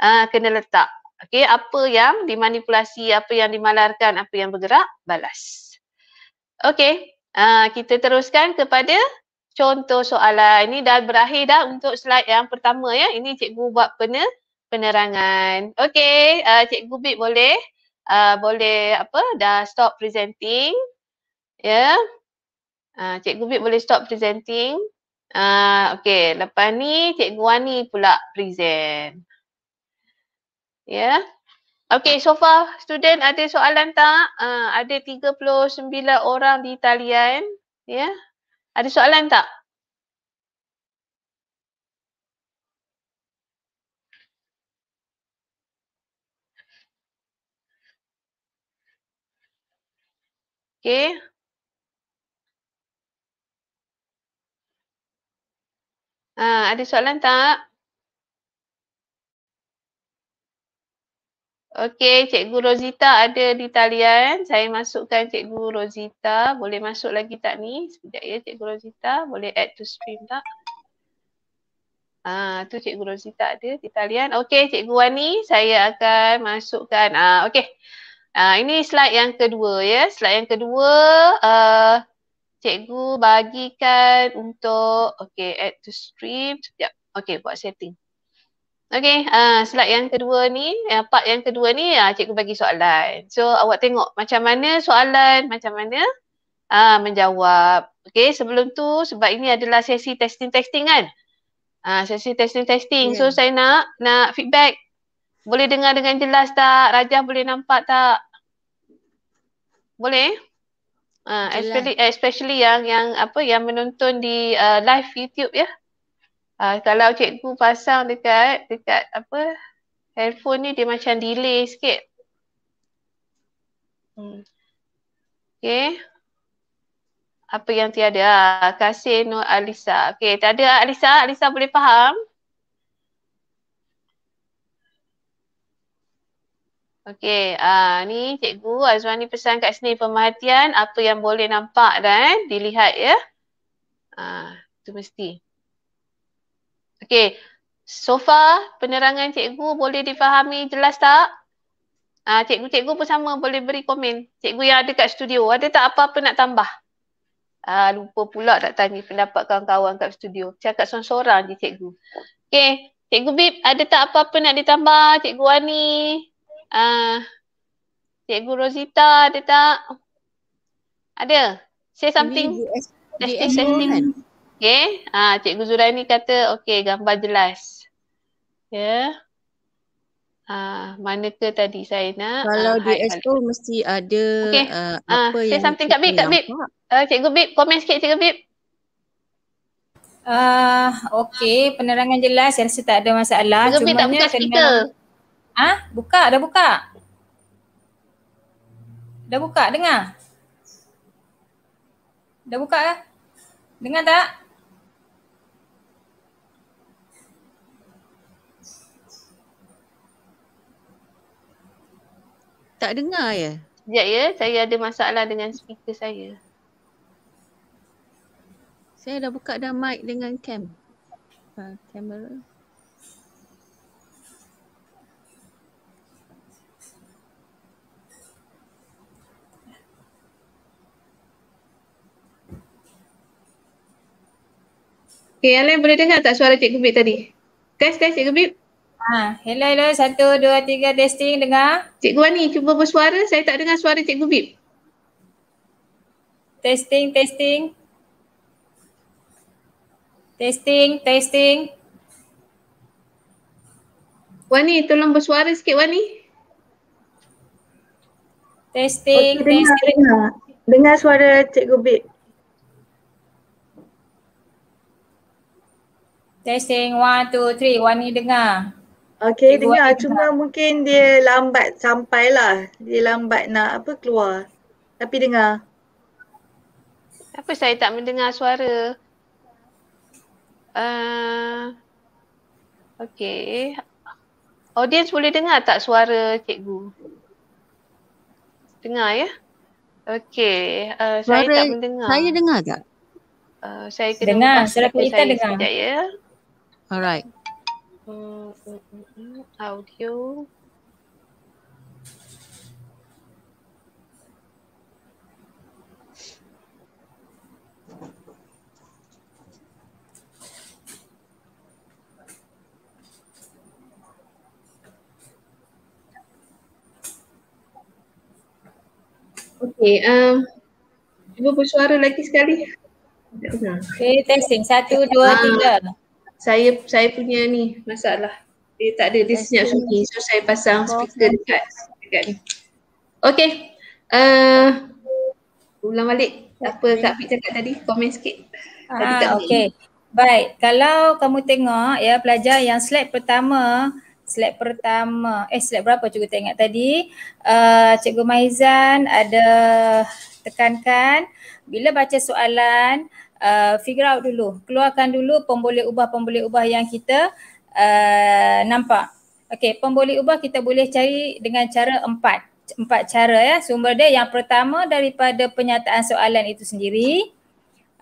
uh, kena letak. Okey, apa yang dimanipulasi, apa yang dimalarkan, apa yang bergerak, balas. Okey, uh, kita teruskan kepada contoh soalan. Ini dah berakhir dah untuk slide yang pertama ya. Ini cikgu buat pener penerangan. Okey, uh, cikgu Bik boleh uh, boleh apa dah stop presenting ya yeah. uh, cikgu Bik boleh stop presenting uh, okey lepas ni cikgu Wani pula present ya yeah. Okay, so far student ada soalan tak? Uh, ada 39 orang di talian. Ya, yeah. ada soalan tak? Ah, okay, uh, ada soalan tak? Okey, Cikgu Rosita ada di talian. Saya masukkan Cikgu Rosita. Boleh masuk lagi tak ni? Sekejap ya Cikgu Rosita. Boleh eh, add to stream tak? Ah, tu Cikgu Rosita ada di talian. Okey, Cikgu Wani, saya akan masukkan. Ah, okey. Uh, ini slide yang kedua ya. Slide yang kedua uh, cikgu bagikan untuk okay add to stream. ya Okay buat setting. Okay, uh, slide yang kedua ni, uh, part yang kedua ni uh, cikgu bagi soalan. So awak tengok macam mana soalan, macam mana uh, menjawab. Okay, sebelum tu sebab ini adalah sesi testing-testing kan? Uh, sesi testing-testing. Yeah. So ya. saya nak nak feedback boleh dengar dengan jelas tak? Raja boleh nampak tak? Boleh? Uh, especially, eh, especially yang yang apa yang menonton di uh, live YouTube ya. Uh, kalau cikgu pasang dekat dekat apa handphone ni dia macam delay sikit. Hmm. Okay. Apa yang tiada? kasih Nur Alisa. Okay, tiada Alisa. Alisa boleh faham? Okey, uh, ni cikgu Azwani pesan kat sini pemerhatian apa yang boleh nampak dan dilihat ya. Uh, ah, itu mesti. Okey, so far penerangan cikgu boleh difahami jelas tak? Uh, cikgu-cikgu pun sama boleh beri komen. Cikgu yang ada kat studio, ada tak apa-apa nak tambah? Uh, lupa pula tak tanya pendapat kawan-kawan kat studio. Cakap sorang-sorang je cikgu. Okey, cikgu Bib ada tak apa-apa nak ditambah? Cikgu ani? Ah, Cikgu Rosita ada tak? Ada? Say something. Testing, kan? Okay. Ha, Cikgu Zulaini kata, okay, gambar jelas. Ya. Yeah. Ha, mana ke tadi saya nak? Kalau ha, ah, DSO hai, mesti ada okay. uh, apa ha, say yang... Say something kat bib, kat bib, Uh, Cikgu Bip, komen sikit Cikgu Bip. Uh, okay, penerangan jelas. Saya rasa tak ada masalah. Cikgu Bip tak buka speaker. Ha? Buka, dah buka. Dah buka, dengar. Dah buka ke? Dengar tak? Tak dengar ya? Sekejap ya, saya ada masalah dengan speaker saya. Saya dah buka dah mic dengan cam. Ha, ah, kamera. Okay, yang lain boleh dengar tak suara Cikgu Bip tadi? Test, test Cikgu Bip. Ha, hello, hello. Satu, dua, tiga, testing, dengar. Cikgu Wani, cuba bersuara. Saya tak dengar suara Cikgu Bip. Testing, testing. Testing, testing. Wani, tolong bersuara sikit Wani. Testing, okay, testing. Dengar, dengar. dengar suara Cikgu Bip. Testing, one, two, three. Wan ni dengar. Okay, Cikgu dengar. Wani Cuma tak. mungkin dia lambat sampai lah. Dia lambat nak apa keluar. Tapi dengar. Apa saya tak mendengar suara? Uh, ah, okay. Audience boleh dengar tak suara cikgu? Dengar ya? Okay. Uh, ah, suara saya tak mendengar. Saya dengar tak? Uh, saya kena dengar. Suara kita dengar. Sekejap, ya. Alright. Uh, uh, uh, audio. Okay, um, cuba bersuara lagi sekali. Okay, testing. Satu, dua, ah. tiga. Uh, saya saya punya ni masalah. Dia tak ada dia senyap sunyi. So saya pasang speaker dekat dekat ni. Okey. Uh, ulang balik apa Kak pi cakap tadi? Komen sikit. Ah, okey. Baik, kalau kamu tengok ya pelajar yang slide pertama slide pertama. Eh slide berapa cikgu tengok tadi? Uh, cikgu Maizan ada tekankan bila baca soalan uh, figure out dulu, keluarkan dulu pemboleh ubah-pemboleh ubah yang kita uh, nampak. Okey, pemboleh ubah kita boleh cari dengan cara empat. Empat cara ya. Sumber dia yang pertama daripada penyataan soalan itu sendiri.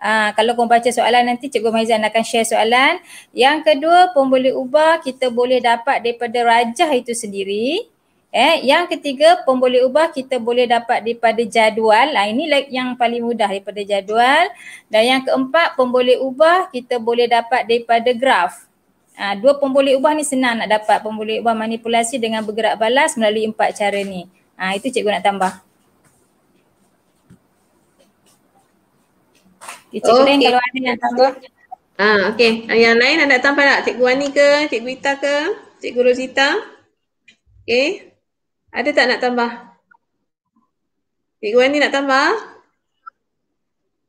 Uh, kalau kau baca soalan nanti Cikgu Maizan akan share soalan. Yang kedua, pemboleh ubah kita boleh dapat daripada rajah itu sendiri. Eh, yang ketiga pemboleh ubah kita boleh dapat daripada jadual. Ah ini yang paling mudah daripada jadual. Dan yang keempat pemboleh ubah kita boleh dapat daripada graf. Ha, dua pemboleh ubah ni senang nak dapat pemboleh ubah manipulasi dengan bergerak balas melalui empat cara ni. Ha, itu cikgu nak tambah. Cikgu okay. kalau ada yang tambah. Ah, okay. Ah, yang lain ada tambah tak? Cikgu Wani ke? Cikgu Ita ke? Cikgu Rosita? Okay. Ada tak nak tambah? Cikgu Wani nak tambah?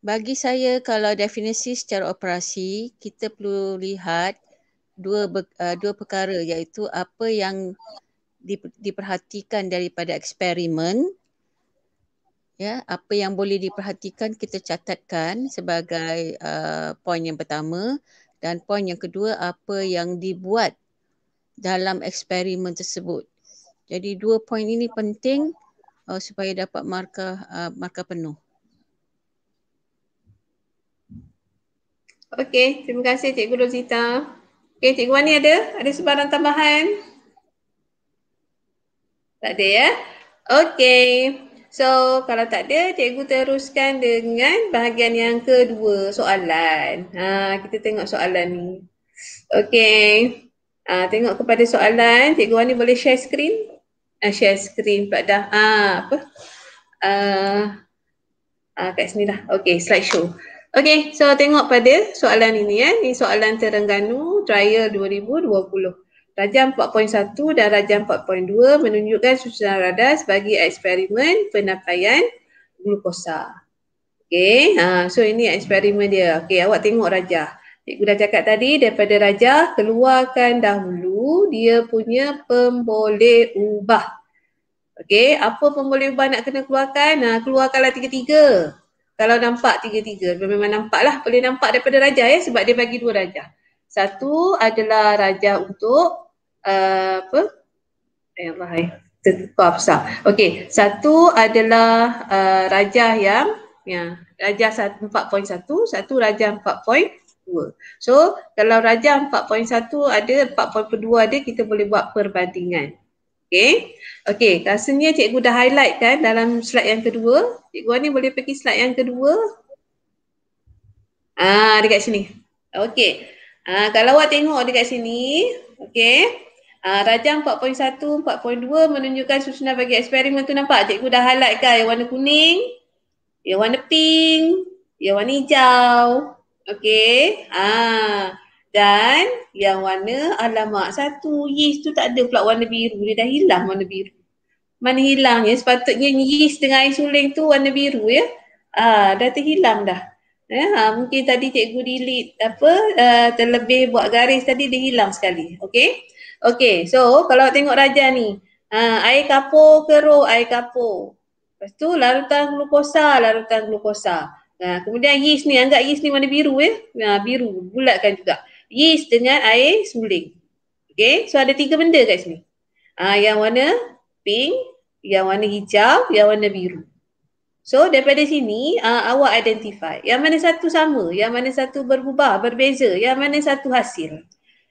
Bagi saya kalau definisi secara operasi, kita perlu lihat dua eh, dua perkara iaitu apa yang diperhatikan daripada eksperimen ya apa yang boleh diperhatikan kita catatkan sebagai uh, eh, poin yang pertama dan poin yang kedua apa yang dibuat dalam eksperimen tersebut jadi dua poin ini penting uh, supaya dapat markah uh, markah penuh. Okey, terima kasih Cikgu Rosita. Okey, Cikgu Wani ada? Ada sebarang tambahan? Tak ada ya? Okey. So, kalau tak ada, Cikgu teruskan dengan bahagian yang kedua, soalan. Ha, kita tengok soalan ni. Okey. Ha, tengok kepada soalan. Cikgu Wani boleh share screen uh, share screen pak dah uh, apa uh, uh, kat sini dah Okay, slide show okey so tengok pada soalan ini ya eh. ni soalan Terengganu trial 2020 Rajam 4.1 dan rajam 4.2 menunjukkan susunan radar sebagai eksperimen penapaian glukosa. Okay, ha, so ini eksperimen dia. Okay, awak tengok rajah. Cikgu dah cakap tadi daripada rajah keluarkan dahulu dia punya pemboleh ubah. Okey, apa pemboleh ubah nak kena keluarkan? Nah, ha, keluarkanlah tiga-tiga. Kalau nampak tiga-tiga, memang nampaklah. Boleh nampak daripada raja ya sebab dia bagi dua raja. Satu adalah raja untuk uh, apa? Ya eh, bahaya. Eh, tertukar besar. Okey, satu adalah uh, rajah yang ya, rajah 4.1, satu rajah 4.2. 4.2. So kalau rajah 4.1 ada 4.2 ada kita boleh buat perbandingan. Okay. Okay. Rasanya cikgu dah highlight kan dalam slide yang kedua. Cikgu ni boleh pergi slide yang kedua. Ah, dekat sini. Okay. Ah, kalau awak tengok dekat sini. Okay. Ah, rajang 4.1, 4.2 menunjukkan susunan bagi eksperimen tu nampak? Cikgu dah highlight kan yang warna kuning, yang warna pink, yang warna hijau. Okay. Ah. Ha. Dan yang warna alamak satu yeast tu tak ada pula warna biru. Dia dah hilang warna biru. Mana hilang ya? Sepatutnya yeast dengan air suling tu warna biru ya. Ah, dah terhilang dah. Ya, ha, mungkin tadi cikgu delete apa uh, terlebih buat garis tadi dia hilang sekali. Okay. Okay. So kalau tengok raja ni. Uh, air kapur keruh air kapur. pastu larutan glukosa, larutan glukosa. Nah, kemudian yeast ni, anggap yeast ni mana biru ya. Eh. Nah, biru, bulatkan juga. Yeast dengan air suling. Okay, so ada tiga benda kat sini. Ah, yang warna pink, yang warna hijau, yang warna biru. So daripada sini ah awak identify yang mana satu sama, yang mana satu berubah, berbeza, yang mana satu hasil.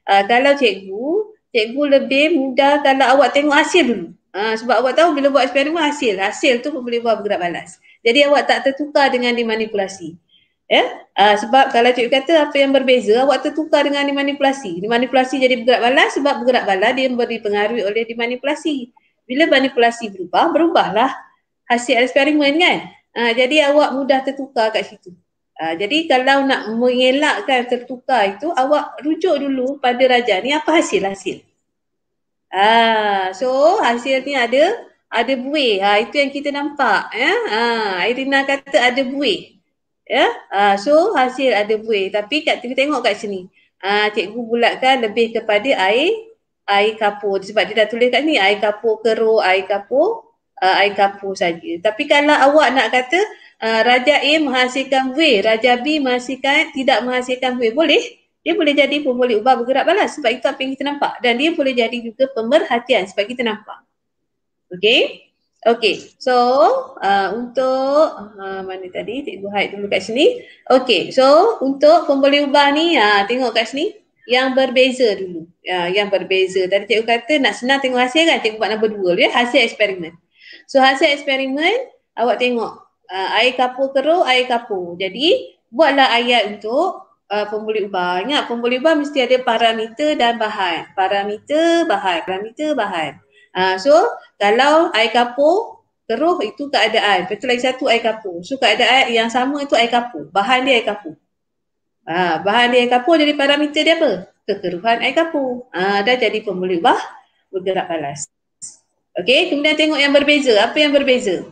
Uh, kalau cikgu, cikgu lebih mudah kalau awak tengok hasil dulu. Uh, sebab awak tahu bila buat eksperimen hasil, hasil tu pun boleh buat bergerak balas. Jadi awak tak tertukar dengan dimanipulasi. Ya? Uh, sebab kalau cik kata apa yang berbeza, awak tertukar dengan dimanipulasi. Dimanipulasi jadi bergerak balas sebab bergerak balas dia memberi pengaruh oleh dimanipulasi. Bila manipulasi berubah, berubahlah hasil eksperimen kan. Uh, jadi awak mudah tertukar kat situ. Uh, jadi kalau nak mengelakkan tertukar itu, awak rujuk dulu pada raja ni apa hasil-hasil. Uh, so hasil ni ada ada buih. Ha, itu yang kita nampak. Ya? Ha, ah, Irina kata ada buih. Ya? Ha, so hasil ada buih. Tapi kat, kita tengok kat sini. Ha, cikgu bulatkan lebih kepada air air kapur. Sebab dia dah tulis kat ni air kapur keruh, air kapur uh, air kapur saja. Tapi kalau awak nak kata uh, Raja A menghasilkan buih, Raja B menghasilkan tidak menghasilkan buih Boleh? Dia boleh jadi pun boleh ubah bergerak balas sebab itu apa yang kita nampak. Dan dia boleh jadi juga pemerhatian sebab kita nampak. Okay. Okay. So, uh, untuk uh, mana tadi? Cikgu Haid dulu kat sini. Okay. So, untuk pemboleh ubah ni, uh, tengok kat sini. Yang berbeza dulu. Uh, yang berbeza. Tadi cikgu kata nak senang tengok hasil kan? Cikgu buat nombor dua ya. Hasil eksperimen. So, hasil eksperimen, awak tengok. Uh, air kapur keruh, air kapur. Jadi, buatlah ayat untuk Uh, pembuli ubah. Ingat pembuli ubah mesti ada parameter dan bahan. Parameter, bahan. Parameter, bahan. Uh, so kalau air kapur keruh itu keadaan. Betul lagi satu air kapur. So keadaan yang sama itu air kapur. Bahan dia air kapur. Ha, bahan dia air kapur jadi parameter dia apa? Kekeruhan air kapur. Ha, dah jadi bah bergerak balas. Okey, kemudian tengok yang berbeza. Apa yang berbeza?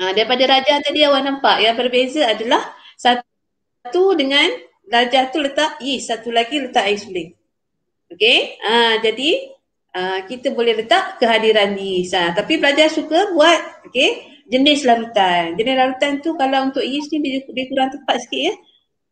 Ha, daripada rajah tadi awak nampak yang berbeza adalah satu dengan rajah tu letak yeast, satu lagi letak air suling. Okey, ha, jadi Ah, kita boleh letak kehadiran di sana. Tapi pelajar suka buat okay, jenis larutan. Jenis larutan tu kalau untuk yeast ni dia, dia kurang tepat sikit ya.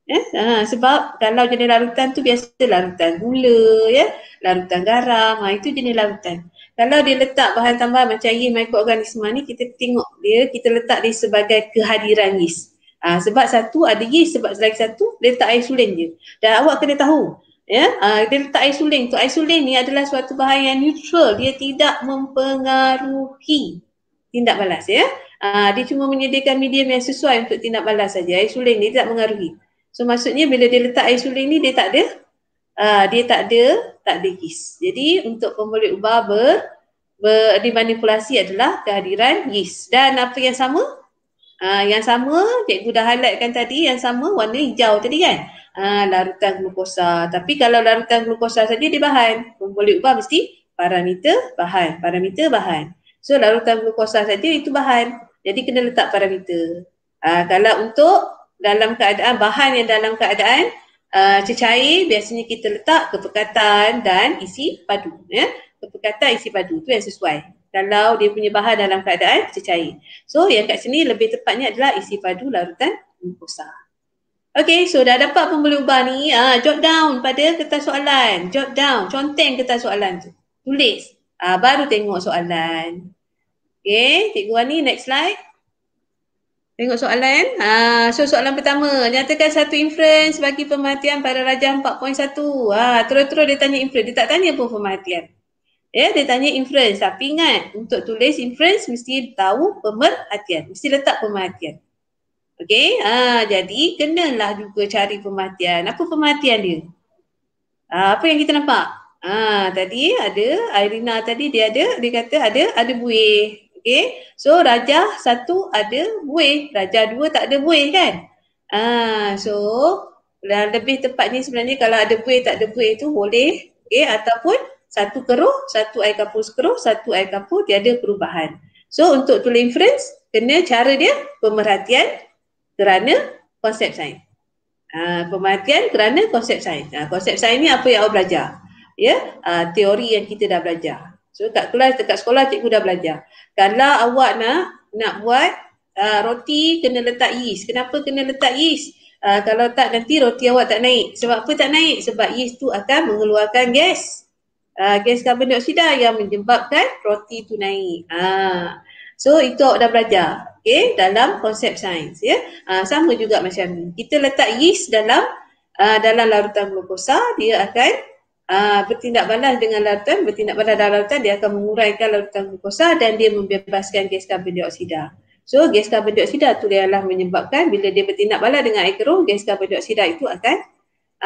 Eh, ya, ah, aa, sebab kalau jenis larutan tu biasa larutan gula, ya, larutan garam, ha, itu jenis larutan. Kalau dia letak bahan tambahan macam yeast mikroorganisma ni, kita tengok dia, kita letak dia sebagai kehadiran yeast. Aa, sebab satu ada yeast, sebab lagi satu letak air sulen je. Dan awak kena tahu, ya yeah? uh, dia letak isolin tu isolin ni adalah suatu bahan yang neutral dia tidak mempengaruhi tindak balas ya yeah? uh, dia cuma menyediakan medium yang sesuai untuk tindak balas saja isolin ni tidak mengaruhi so maksudnya bila dia letak isolin ni dia tak ada uh, dia tak ada tak ada yeast jadi untuk pemulih ubah ber, ber dimanipulasi adalah kehadiran yeast dan apa yang sama Uh, yang sama, cikgu dah highlightkan tadi, yang sama warna hijau tadi kan? Uh, larutan glukosa. Tapi kalau larutan glukosa saja dia bahan. Boleh ubah mesti parameter bahan. Parameter bahan. So larutan glukosa saja itu bahan. Jadi kena letak parameter. Uh, kalau untuk dalam keadaan, bahan yang dalam keadaan uh, cecair, biasanya kita letak kepekatan dan isi padu. Ya? Kepekatan isi padu. Itu yang sesuai kalau dia punya bahan dalam keadaan cecair. So yang kat sini lebih tepatnya adalah isi padu larutan mukosa. Okay, so dah dapat pembeli ubah ni, ah, jot down pada kertas soalan. Jot down, conteng kertas soalan tu. Tulis. Ah, baru tengok soalan. Okay, cikgu Wani, next slide. Tengok soalan. Ah, so soalan pertama, nyatakan satu inference bagi pematian pada rajah 4.1. Ah, terus-terus dia tanya inference. Dia tak tanya pun pematian. Ya, dia tanya inference. Tapi ingat, untuk tulis inference, mesti tahu pemerhatian. Mesti letak pemerhatian. Okay, ha, jadi kenalah juga cari pemerhatian. Apa pemerhatian dia? Ha, apa yang kita nampak? Ha, tadi ada Irina tadi dia ada dia kata ada ada buih. Okay. So raja satu ada buih, raja dua tak ada buih kan? Ha, so dan lebih tepat ni sebenarnya kalau ada buih tak ada buih tu boleh okay, ataupun satu keruh, satu air kapur sekeruh, satu air kapur tiada perubahan. So untuk tool inference, kena cara dia pemerhatian kerana konsep sains. Uh, pemerhatian kerana konsep sains. Uh, konsep sains ni apa yang awak belajar. Ya, yeah? uh, teori yang kita dah belajar. So kat kelas, dekat sekolah cikgu dah belajar. Kalau awak nak nak buat uh, roti kena letak yeast. Kenapa kena letak yeast? Uh, kalau tak nanti roti awak tak naik. Sebab apa tak naik? Sebab yeast tu akan mengeluarkan gas uh, gas karbon dioksida yang menyebabkan roti tu naik. Uh. So itu awak dah belajar okay, dalam konsep sains. Ya, Uh, sama juga macam ni. Kita letak yeast dalam uh, dalam larutan glukosa, dia akan uh, bertindak balas dengan larutan, bertindak balas dalam larutan, dia akan menguraikan larutan glukosa dan dia membebaskan gas karbon dioksida. So gas karbon dioksida tu ialah menyebabkan bila dia bertindak balas dengan air keruh, gas karbon dioksida itu akan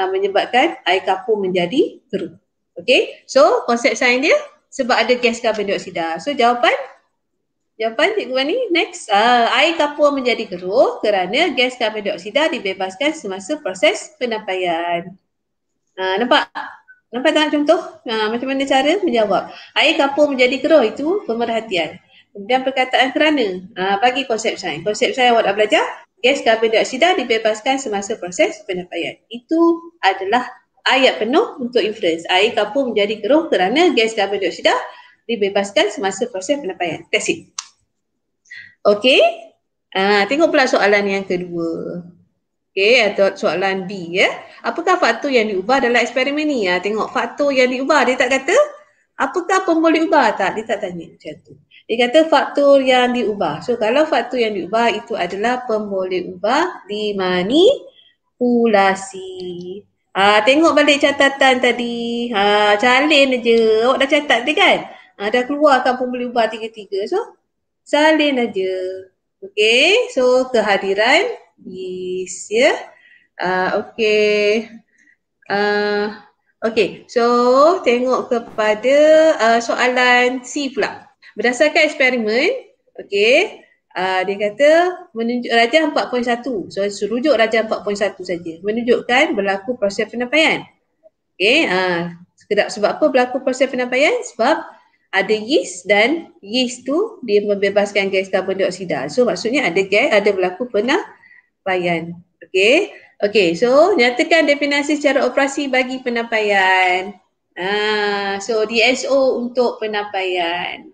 uh, menyebabkan air kapur menjadi keruh. Okay, so konsep sign dia sebab ada gas karbon dioksida. So jawapan Jawapan cikgu ni next. Uh, air kapur menjadi keruh kerana gas karbon dioksida dibebaskan semasa proses penapaian. Uh, ah, nampak? Nampak tak contoh? Ah, uh, macam mana cara menjawab? Air kapur menjadi keruh itu pemerhatian. Kemudian perkataan kerana uh, bagi konsep sain. Konsep sain awak dah belajar. Gas karbon dioksida dibebaskan semasa proses penapaian. Itu adalah ayat penuh untuk inference. Air kapur menjadi keruh kerana gas karbon dioksida dibebaskan semasa proses penapaian. That's it. Okay. Ah, tengok pula soalan yang kedua. Okay, atau soalan B ya. Eh. Apakah faktor yang diubah dalam eksperimen ni? Ah, tengok faktor yang diubah. Dia tak kata apakah pemboleh ubah tak? Dia tak tanya macam tu. Dia kata faktor yang diubah. So kalau faktor yang diubah itu adalah pemboleh ubah di manipulasi. Ah, tengok balik catatan tadi. Ha, ah, salin aja. Awak dah catat tadi kan? Ah, dah keluarkan pun ubah tiga-tiga. So, salin aja. Okay. So, kehadiran. Yes. Ya. Yeah. Ha, ah, okay. Ah, okay. So, tengok kepada uh, soalan C pula. Berdasarkan eksperimen. Okay uh, dia kata menunjuk raja 4.1 so rujuk raja 4.1 saja menunjukkan berlaku proses penapaian Okay. uh, ah, sekedap sebab apa berlaku proses penapaian sebab ada yeast dan yeast tu dia membebaskan gas carbon dioksida so maksudnya ada gas ada berlaku penapaian Okay. Okay. so nyatakan definisi secara operasi bagi penapaian Ah, so DSO untuk penapaian.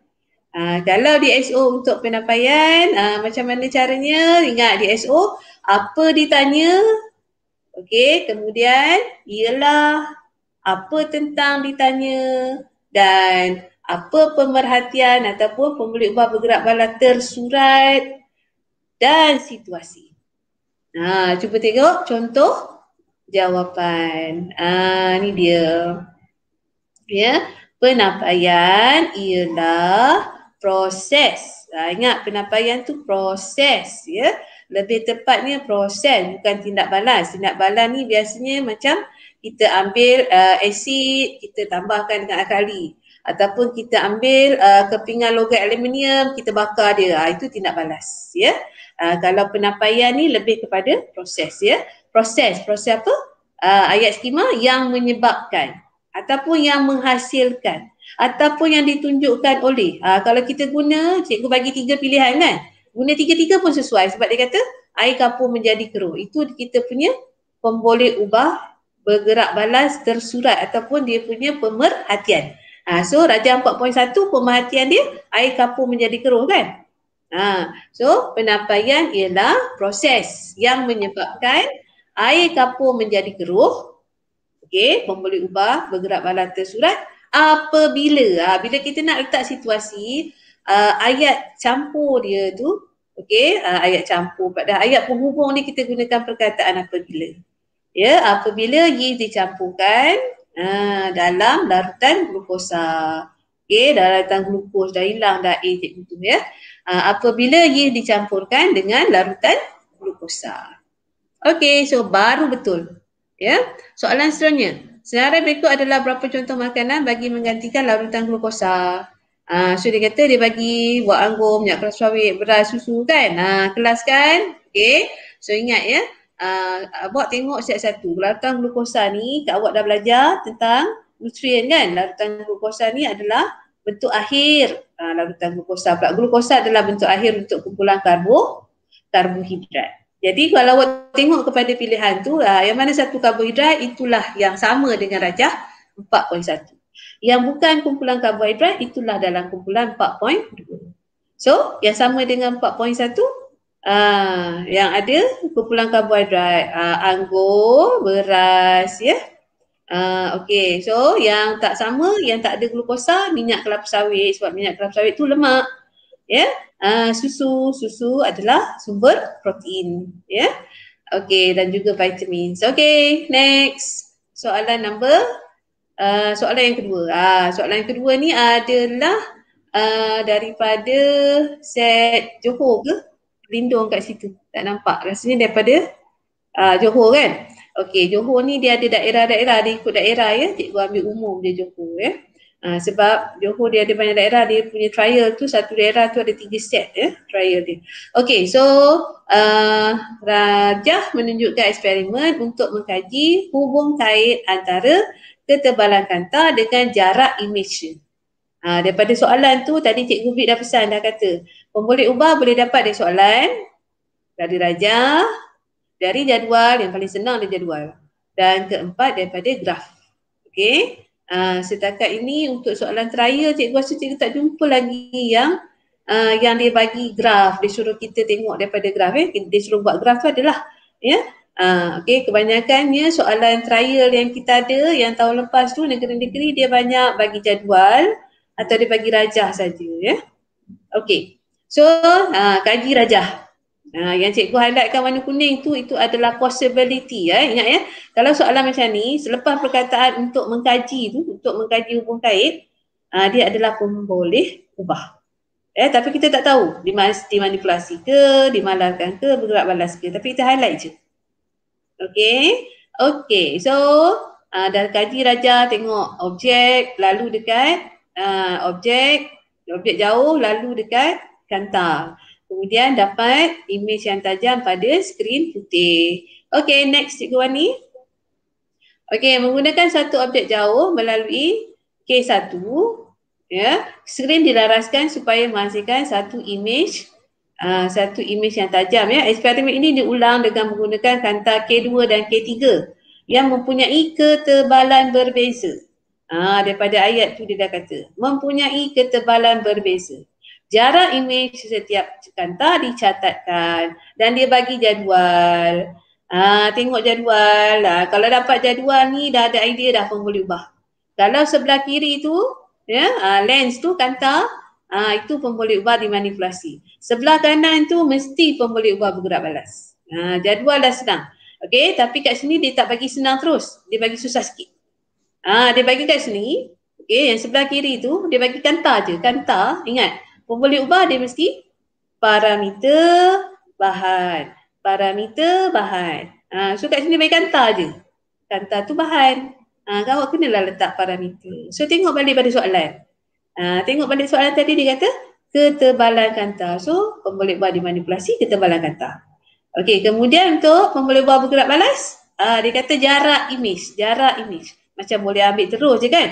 Ah, kalau di DSO untuk penapaian, uh, macam mana caranya? Ingat DSO, apa ditanya? Okey, kemudian ialah apa tentang ditanya dan apa pemerhatian ataupun pemilik ubah bergerak bala tersurat dan situasi. Nah, cuba tengok contoh jawapan. Ah, ni dia. Ya, penapaian ialah proses. Ha, ingat penapaian tu proses ya. Lebih tepatnya proses bukan tindak balas. Tindak balas ni biasanya macam kita ambil uh, asid, kita tambahkan dengan alkali ataupun kita ambil uh, kepingan logam aluminium, kita bakar dia. Ha, itu tindak balas ya. Uh, kalau penapaian ni lebih kepada proses ya. Proses, proses apa? Uh, ayat skema yang menyebabkan ataupun yang menghasilkan ataupun yang ditunjukkan oleh. Ha, kalau kita guna, cikgu bagi tiga pilihan kan. Guna tiga-tiga pun sesuai sebab dia kata air kapur menjadi keruh. Itu kita punya pemboleh ubah bergerak balas tersurat ataupun dia punya pemerhatian. Ha, so Raja 4.1 pemerhatian dia air kapur menjadi keruh kan. Ha, so penapaian ialah proses yang menyebabkan air kapur menjadi keruh. Okey, pemboleh ubah bergerak balas tersurat apabila ha, bila kita nak letak situasi uh, ayat campur dia tu okay? uh, ah, ayat campur pada ayat penghubung ni kita gunakan perkataan apabila ya apabila ye dicampurkan uh, dalam larutan glukosa okey larutan glukos dah hilang dah A cikgu tu ya uh, apabila ye dicampurkan dengan larutan glukosa Okay, so baru betul ya soalan seterusnya Senarai berikut adalah berapa contoh makanan bagi menggantikan larutan glukosa. Ha, so dia kata dia bagi buat anggur, minyak kelas sawit, beras, susu kan. Ha, kelas kan. Okay. So ingat ya. Uh, awak tengok set satu. Larutan glukosa ni kat awak dah belajar tentang nutrien kan. Larutan glukosa ni adalah bentuk akhir uh, larutan glukosa. Pula glukosa adalah bentuk akhir untuk kumpulan karbo, karbohidrat. Jadi kalau awak tengok kepada pilihan tu, ha, yang mana satu karbohidrat itulah yang sama dengan rajah 4.1. Yang bukan kumpulan karbohidrat itulah dalam kumpulan 4.2. So yang sama dengan 4.1 Uh, ah, yang ada kumpulan karbohidrat uh, anggur, beras ya. Yeah? Uh, okay, so yang tak sama, yang tak ada glukosa, minyak kelapa sawit sebab minyak kelapa sawit tu lemak ya yeah? uh, susu susu adalah sumber protein ya yeah? okey dan juga vitamin Okay, next soalan number uh, soalan yang kedua ah uh, soalan kedua ni adalah uh, daripada set johor ke lindung kat situ tak nampak rasanya daripada uh, johor kan Okay, johor ni dia ada daerah-daerah dia ikut daerah ya cikgu ambil umum dia johor ya yeah? Ha, sebab Johor dia ada banyak daerah dia punya trial tu satu daerah tu ada tiga set ya eh, trial dia. Okay so uh, Rajah menunjukkan eksperimen untuk mengkaji hubung kait antara ketebalan kanta dengan jarak image. Ha, daripada soalan tu tadi Cikgu Vic dah pesan dah kata pemboleh ubah boleh dapat dari soalan dari Rajah dari jadual yang paling senang dari jadual dan keempat daripada graf. Okay. Uh, setakat ini untuk soalan trial cikgu rasa cikgu tak jumpa lagi yang uh, yang dia bagi graf dia suruh kita tengok daripada graf eh. dia suruh buat graf tu adalah ya yeah? uh, okey kebanyakannya soalan trial yang kita ada yang tahun lepas tu negeri-negeri dia banyak bagi jadual atau dia bagi rajah saja ya yeah? okey so uh, kaji rajah Ha, yang cikgu highlightkan warna kuning tu itu adalah possibility ya. Eh. Ingat ya. Kalau soalan macam ni selepas perkataan untuk mengkaji tu untuk mengkaji hubung kait ha, dia adalah pun boleh ubah. Eh, tapi kita tak tahu dimanipulasi ke, dimalarkan ke, bergerak balas ke. Tapi kita highlight je. Okay. Okay. So ha, dah kaji raja tengok objek lalu dekat uh, objek objek jauh lalu dekat kantar. Kemudian dapat imej yang tajam pada skrin putih. Okey, next Cikgu Wani. Okey, menggunakan satu objek jauh melalui K1, ya, yeah, skrin dilaraskan supaya menghasilkan satu imej Uh, satu imej yang tajam ya. Eksperimen ini diulang dengan menggunakan kanta K2 dan K3 yang mempunyai ketebalan berbeza. Uh, daripada ayat tu dia dah kata. Mempunyai ketebalan berbeza jarak imej setiap kanta dicatatkan dan dia bagi jadual. Ah tengok jadual. Uh, kalau dapat jadual ni dah ada idea dah pun boleh ubah. Kalau sebelah kiri tu ya yeah, ha, lens tu kanta ah itu pun boleh ubah dimanipulasi. Sebelah kanan tu mesti pun boleh ubah bergerak balas. Ah jadual dah senang. Okey, tapi kat sini dia tak bagi senang terus. Dia bagi susah sikit. Ah dia bagi kat sini, okey, yang sebelah kiri tu dia bagi kanta je, kanta. Ingat, boleh ubah dia mesti parameter bahan. Parameter bahan. Ha, so kat sini bagi kanta je. Kanta tu bahan. Ha, kau kenalah letak parameter. So tengok balik pada soalan. Ha, tengok balik soalan tadi dia kata ketebalan kanta. So pemboleh buah dimanipulasi ketebalan kanta. Okey kemudian untuk pemboleh buah bergerak balas. Ha, dia kata jarak image. Jarak image. Macam boleh ambil terus je kan.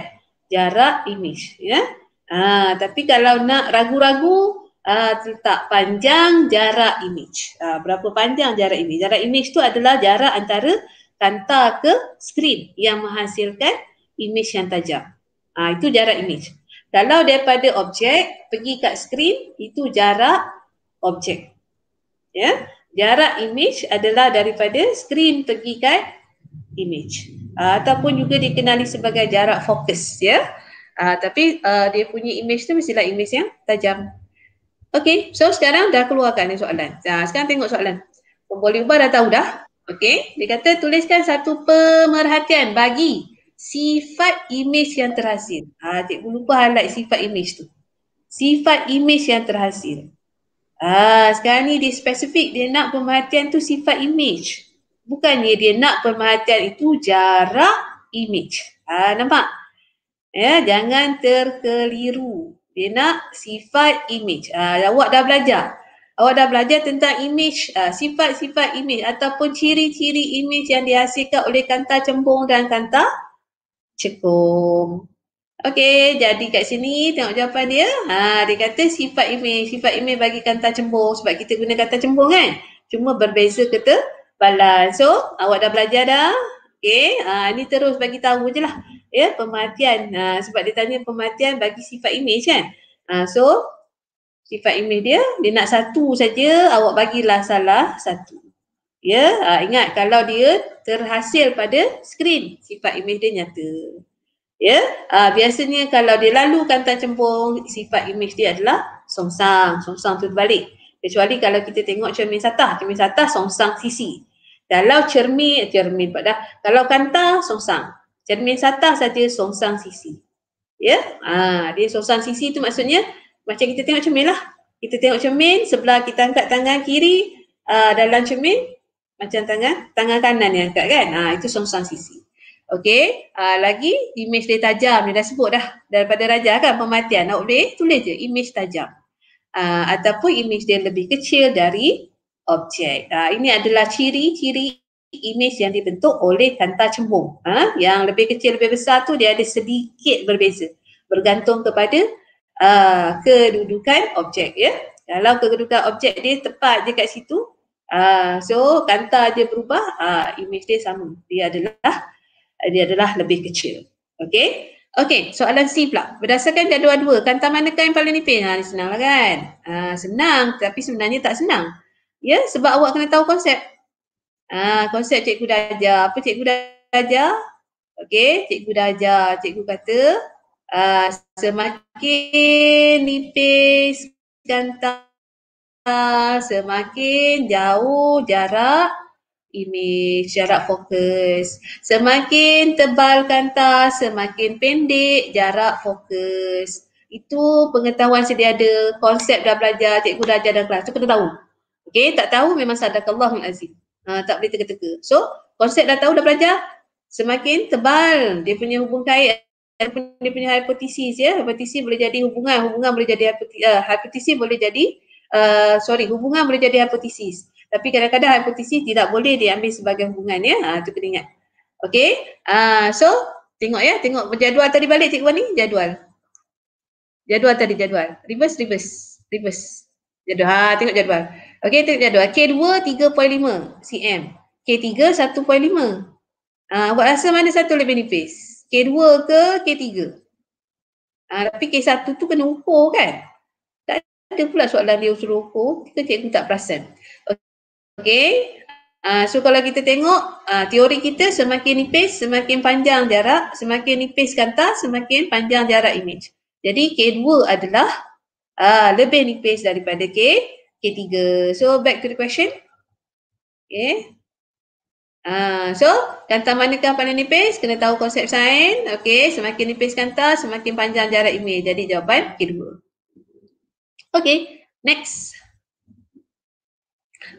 Jarak image. Ya. Ah, tapi kalau nak ragu-ragu, ah, letak panjang jarak image. Ah, berapa panjang jarak image? Jarak image tu adalah jarak antara kanta ke screen yang menghasilkan image yang tajam. Ah, itu jarak image. Kalau daripada objek pergi kat screen, itu jarak objek. Ya? Yeah? Jarak image adalah daripada screen pergi kat image. Ah, ataupun juga dikenali sebagai jarak fokus. Ya? Yeah? Uh, tapi uh, dia punya image tu mestilah image yang tajam. Okey, so sekarang dah keluarkan ni soalan. Uh, sekarang tengok soalan. Pemboleh ubah dah tahu dah. Okey, dia kata tuliskan satu pemerhatian bagi sifat image yang terhasil. Ah, uh, cikgu lupa highlight sifat image tu. Sifat image yang terhasil. Ah, uh, sekarang ni dia spesifik dia nak pemerhatian tu sifat image. Bukannya dia nak pemerhatian itu jarak image. Ah, uh, nampak? Ya, jangan terkeliru. Dia nak sifat image. Ha, awak dah belajar. Awak dah belajar tentang image, ah, sifat-sifat image ataupun ciri-ciri image yang dihasilkan oleh kanta cembung dan kanta cekung. Okey, jadi kat sini tengok jawapan dia. Ha, dia kata sifat image. Sifat image bagi kanta cembung sebab kita guna kanta cembung kan? Cuma berbeza kata balas. So, awak dah belajar dah? Okey, ha, ni terus bagi tahu je lah ya pematian uh, sebab dia tanya pematian bagi sifat imej kan uh, so sifat imej dia dia nak satu saja awak bagilah salah satu ya uh, ingat kalau dia terhasil pada skrin sifat imej dia nyata ya uh, biasanya kalau dia lalu tak cembung sifat imej dia adalah songsang songsang tu terbalik kecuali kalau kita tengok cermin satah cermin satah songsang sisi kalau cermin cermin pada kalau kanta songsang cermin satah saja songsang sisi. Ya, Ah, dia songsang sisi tu maksudnya macam kita tengok cermin lah. Kita tengok cermin, sebelah kita angkat tangan kiri uh, dalam cermin, macam tangan, tangan kanan yang angkat kan? Ha, itu songsang sisi. Okey, uh, lagi imej dia tajam. Dia dah sebut dah daripada raja kan pematian. Nak boleh tulis je imej tajam. Uh, ataupun imej dia lebih kecil dari objek. Uh, ini adalah ciri-ciri image yang dibentuk oleh kanta cembung. Ha? Yang lebih kecil, lebih besar tu dia ada sedikit berbeza. Bergantung kepada uh, kedudukan objek. ya. Kalau kedudukan objek dia tepat je kat situ, uh, so kanta dia berubah, uh, image dia sama. Dia adalah dia adalah lebih kecil. Okay? Okay, soalan C pula. Berdasarkan jadual dua, kanta manakah yang paling nipis? Ha, senang kan? Uh, senang tapi sebenarnya tak senang. Ya, sebab awak kena tahu konsep. Ah, konsep cikgu dah ajar. Apa cikgu dah ajar? Okey, cikgu dah ajar. Cikgu kata uh, semakin nipis gantar, semakin jauh jarak ini jarak fokus. Semakin tebal kanta semakin pendek jarak fokus. Itu pengetahuan sedia ada, konsep dah belajar, cikgu dah ajar dalam kelas. Cikgu kena tahu. Okey, tak tahu memang ke Allah azim. Ha, tak boleh teka-teka. So, konsep dah tahu dah belajar, semakin tebal dia punya hubung kait dia punya hipotesis ya. Hipotesis boleh jadi hubungan, hubungan boleh jadi hipotesis, eh, uh, boleh jadi uh, sorry, hubungan boleh jadi hipotesis. Tapi kadang-kadang hipotesis tidak boleh diambil sebagai hubungan ya. Ha, itu kena ingat. Okay. Uh, ha, so, tengok ya. Tengok jadual tadi balik cikgu ni. Jadual. Jadual tadi, jadual. Reverse, reverse. Reverse. Jadual. Ha, tengok jadual. Okey, tengok dua. K2 3.5 cm. K3 1.5. Uh, awak rasa mana satu lebih nipis? K2 ke K3? Uh, ah, tapi K1 tu kena ukur kan? Tak ada pula soalan dia suruh ukur. Kita cikgu tak perasan. Okey. Uh, so kalau kita tengok uh, teori kita semakin nipis, semakin panjang jarak, semakin nipis kanta, semakin panjang jarak image. Jadi K2 adalah uh, lebih nipis daripada K, Ketiga. So back to the question. Okay. Uh, so kantar manakah paling nipis? Kena tahu konsep sain. Okay. Semakin nipis kantar, semakin panjang jarak ini. Jadi jawapan K2. Okay. Next.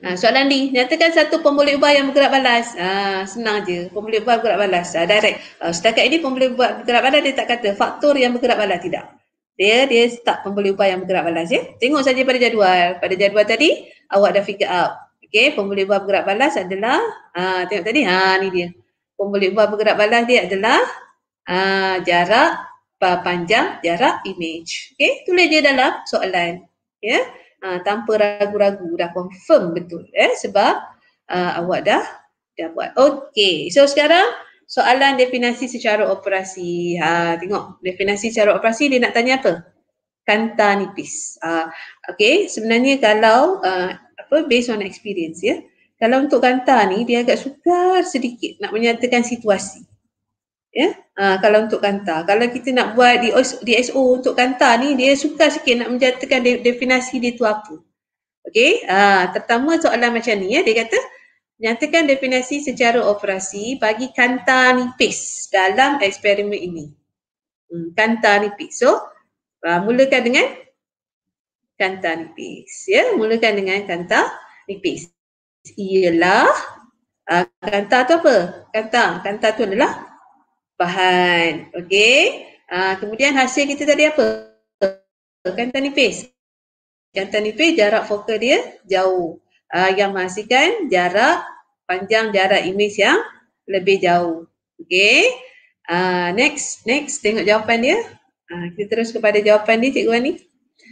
Ha, ah, soalan ni, nyatakan satu pemboleh ubah yang bergerak balas. Ha, senang je, pemboleh ubah bergerak balas. Ha, direct. Ha, setakat ini pemboleh ubah bergerak balas, dia tak kata faktor yang bergerak balas. Tidak dia dia tak pembeli ubah yang bergerak balas ya. Tengok saja pada jadual. Pada jadual tadi awak dah figure out. Okey, pembeli ubah bergerak balas adalah ha tengok tadi ha ni dia. Pembeli ubah bergerak balas dia adalah ha, jarak panjang jarak image. Okey, tulis dia dalam soalan. Ya. Ha, tanpa ragu-ragu dah confirm betul eh? sebab uh, awak dah dah buat. Okey. So sekarang soalan definasi secara operasi. Ha, tengok definasi secara operasi dia nak tanya apa? Kanta nipis. Ha, okay, sebenarnya kalau uh, apa based on experience ya. Kalau untuk kanta ni dia agak sukar sedikit nak menyatakan situasi. Ya, ha, kalau untuk kanta. Kalau kita nak buat di DSO untuk kanta ni dia sukar sikit nak menyatakan definasi dia tu apa. Okey, ha, pertama soalan macam ni ya dia kata Nyatakan definisi secara operasi bagi kanta nipis dalam eksperimen ini. Hmm, kanta nipis. So, ah, mulakan dengan kanta nipis. Ya, mulakan dengan kanta nipis. Ialah uh, kanta tu apa? Kanta. Kanta tu adalah bahan. Okey. Uh, kemudian hasil kita tadi apa? Kanta nipis. Kanta nipis jarak fokal dia jauh uh, yang menghasilkan jarak panjang jarak imej yang lebih jauh. Okey, Uh, next, next. Tengok jawapan dia. Uh, kita terus kepada jawapan dia, Cikgu Wani.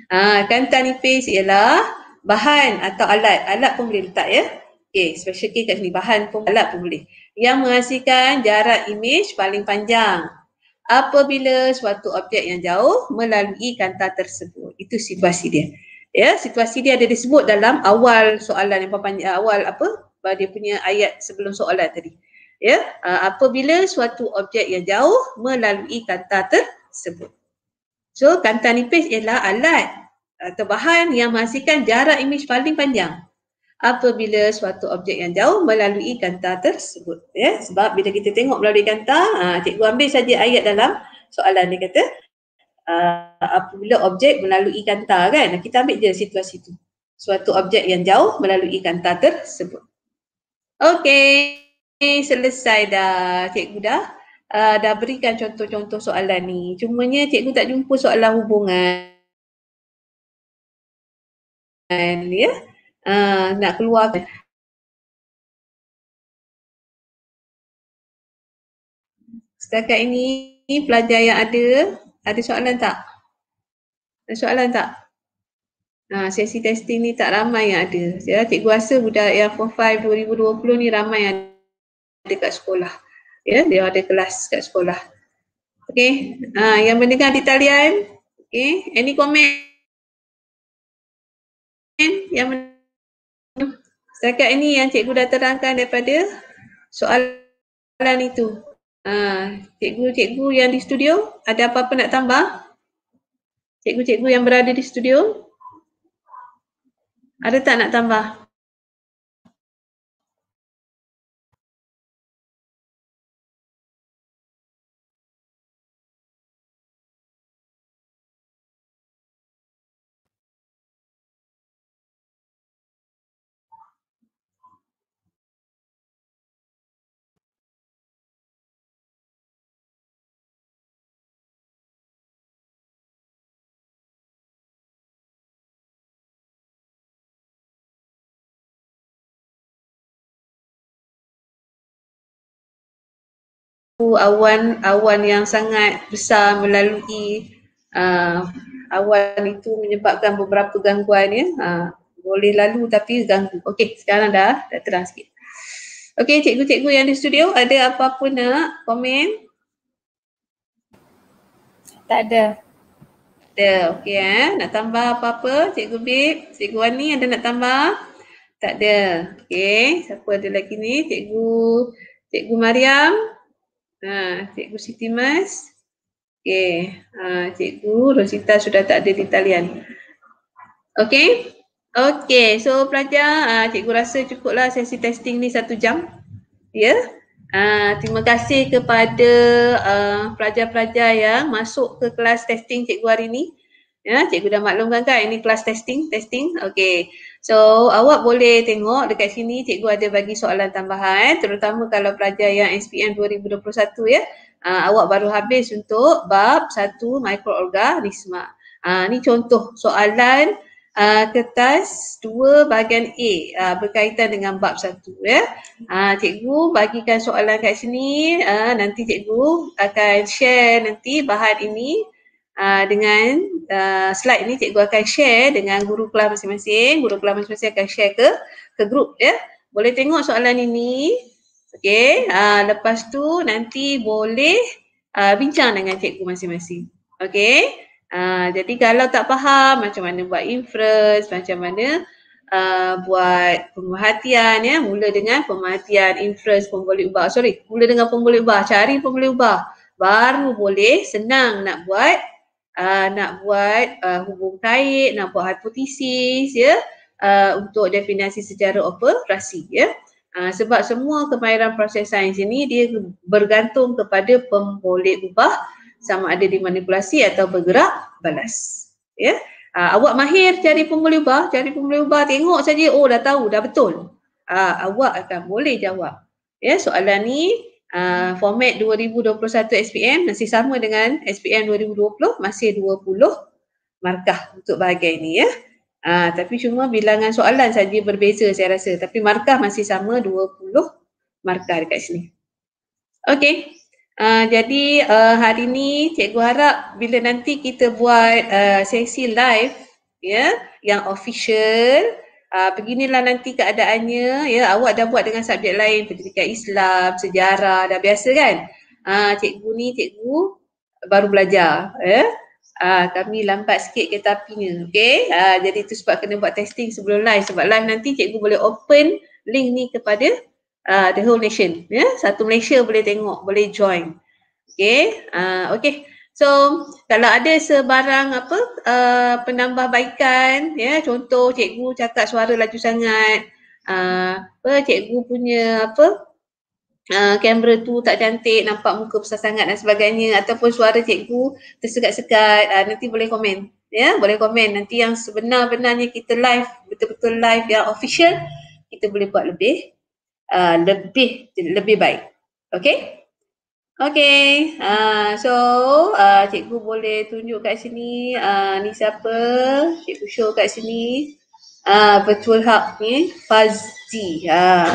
Uh, kantan nipis ialah bahan atau alat. Alat pun boleh letak ya. Okey, special case kat sini. Bahan pun alat pun boleh. Yang menghasilkan jarak imej paling panjang. Apabila suatu objek yang jauh melalui kanta tersebut. Itu situasi dia ya situasi dia ada disebut dalam awal soalan yang papan eh, awal apa dia punya ayat sebelum soalan tadi ya uh, apabila suatu objek yang jauh melalui kanta tersebut so kanta nipis ialah alat atau bahan yang menghasilkan jarak imej paling panjang apabila suatu objek yang jauh melalui kanta tersebut ya sebab bila kita tengok melalui kanta ah, cikgu ambil saja ayat dalam soalan dia kata uh, apa objek melalui kanta kan kita ambil je situasi tu suatu objek yang jauh melalui kanta tersebut okey selesai dah cikgu dah uh, dah berikan contoh-contoh soalan ni cumanya cikgu tak jumpa soalan hubungan ya uh, nak keluar setakat ini pelajar yang ada ada soalan tak? Ada soalan tak? Ha, sesi testing ni tak ramai yang ada. Saya cikgu rasa budak yang 4-5 2020 ni ramai yang ada kat sekolah. Ya, yeah, dia ada kelas kat sekolah. Okey, ha, yang mendengar di talian, okey, any comment? Yang mendengar. setakat ini yang cikgu dah terangkan daripada soalan itu. Ah, cikgu-cikgu uh, yang di studio, ada apa-apa nak tambah? Cikgu-cikgu yang berada di studio? Ada tak nak tambah? Tambah? awan-awan yang sangat besar melalui uh, awan itu menyebabkan beberapa gangguan ya. Uh, boleh lalu tapi ganggu. Okey, sekarang dah, dah terang sikit. Okey, cikgu-cikgu yang di studio ada apa-apa nak komen? Tak ada. Ada. Okey, eh? nak tambah apa-apa? Cikgu Bib, Cikgu Wani ada nak tambah? Tak ada. Okey, siapa ada lagi ni? Cikgu Cikgu Mariam, Ah, cikgu Siti Mas. Okey, ah, Cikgu Rosita sudah tak ada di talian. Okey. Okey, so pelajar, ah, Cikgu rasa cukuplah sesi testing ni satu jam. Ya. Yeah. Uh, terima kasih kepada pelajar-pelajar uh, yang masuk ke kelas testing cikgu hari ini. Ya, cikgu dah maklumkan kan ini kelas testing, testing. Okey. So awak boleh tengok dekat sini cikgu ada bagi soalan tambahan terutama kalau pelajar yang SPM 2021 ya. Uh, awak baru habis untuk bab 1 mikroorganisma. Ah uh, ni contoh soalan uh, kertas dua bahagian A uh, berkaitan dengan bab satu ya. Uh, cikgu bagikan soalan kat sini uh, nanti cikgu akan share nanti bahan ini Ah, dengan uh, slide ni cikgu akan share dengan guru kelas masing-masing. Guru kelas masing-masing akan share ke ke grup ya. Boleh tengok soalan ini. Okey, uh, ah, lepas tu nanti boleh uh, bincang dengan cikgu masing-masing. Okey. Uh, jadi kalau tak faham macam mana buat inference, macam mana uh, buat pemerhatian ya, mula dengan pemerhatian inference pemboleh ubah. Sorry, mula dengan pemboleh ubah, cari pemboleh ubah. Baru boleh senang nak buat uh, nak buat uh, hubung kait, nak buat hipotesis ya uh, untuk definisi secara operasi ya. Uh, sebab semua kemahiran proses sains ini dia bergantung kepada pembolit ubah sama ada dimanipulasi atau bergerak balas. Ya. Uh, awak mahir cari pembolit ubah, cari pembolit ubah tengok saja oh dah tahu dah betul. Uh, awak akan boleh jawab. Ya, soalan ni uh, format 2021 SPM masih sama dengan SPM 2020 masih 20 markah untuk bahagian ini ya. Uh, tapi cuma bilangan soalan saja berbeza saya rasa tapi markah masih sama 20 markah dekat sini. Okey. Uh, jadi uh, hari ini cikgu harap bila nanti kita buat uh, sesi live ya yeah, yang official uh, beginilah nanti keadaannya ya awak dah buat dengan subjek lain pendidikan Islam sejarah dah biasa kan uh, cikgu ni cikgu baru belajar ya eh? Ah, kami lambat sikit kereta apinya. Okay. Ah, jadi itu sebab kena buat testing sebelum live. Sebab live nanti cikgu boleh open link ni kepada ah, the whole nation. Ya? Yeah? Satu Malaysia boleh tengok, boleh join. Okay. Ah, okay. So kalau ada sebarang apa uh, penambahbaikan ya yeah, contoh cikgu cakap suara laju sangat uh, apa cikgu punya apa uh, kamera uh, tu tak cantik nampak muka besar sangat dan sebagainya ataupun suara cikgu tersekat-sekat uh, nanti boleh komen ya yeah, boleh komen nanti yang sebenar-benarnya kita live betul-betul live yang official kita boleh buat lebih uh, lebih lebih baik okey Okay, uh, so uh, cikgu boleh tunjuk kat sini uh, ni siapa? Cikgu show kat sini. Uh, virtual hub ni, Fazzi. Uh,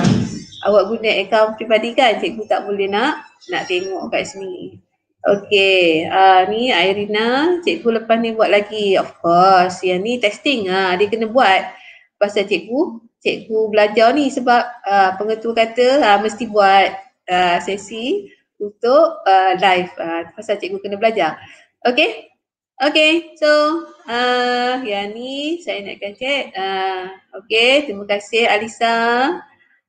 awak guna akaun pribadi kan? Cikgu tak boleh nak nak tengok kat sini. Okay, uh, ni Irina. Cikgu lepas ni buat lagi. Of course, yang ni testing. Uh, dia kena buat pasal cikgu. Cikgu belajar ni sebab uh, pengetua kata uh, mesti buat uh, sesi untuk uh, live uh, pasal cikgu kena belajar. Okay? Okay, so uh, yang ni saya nak kacat. Uh, ah, okay, terima kasih Alisa.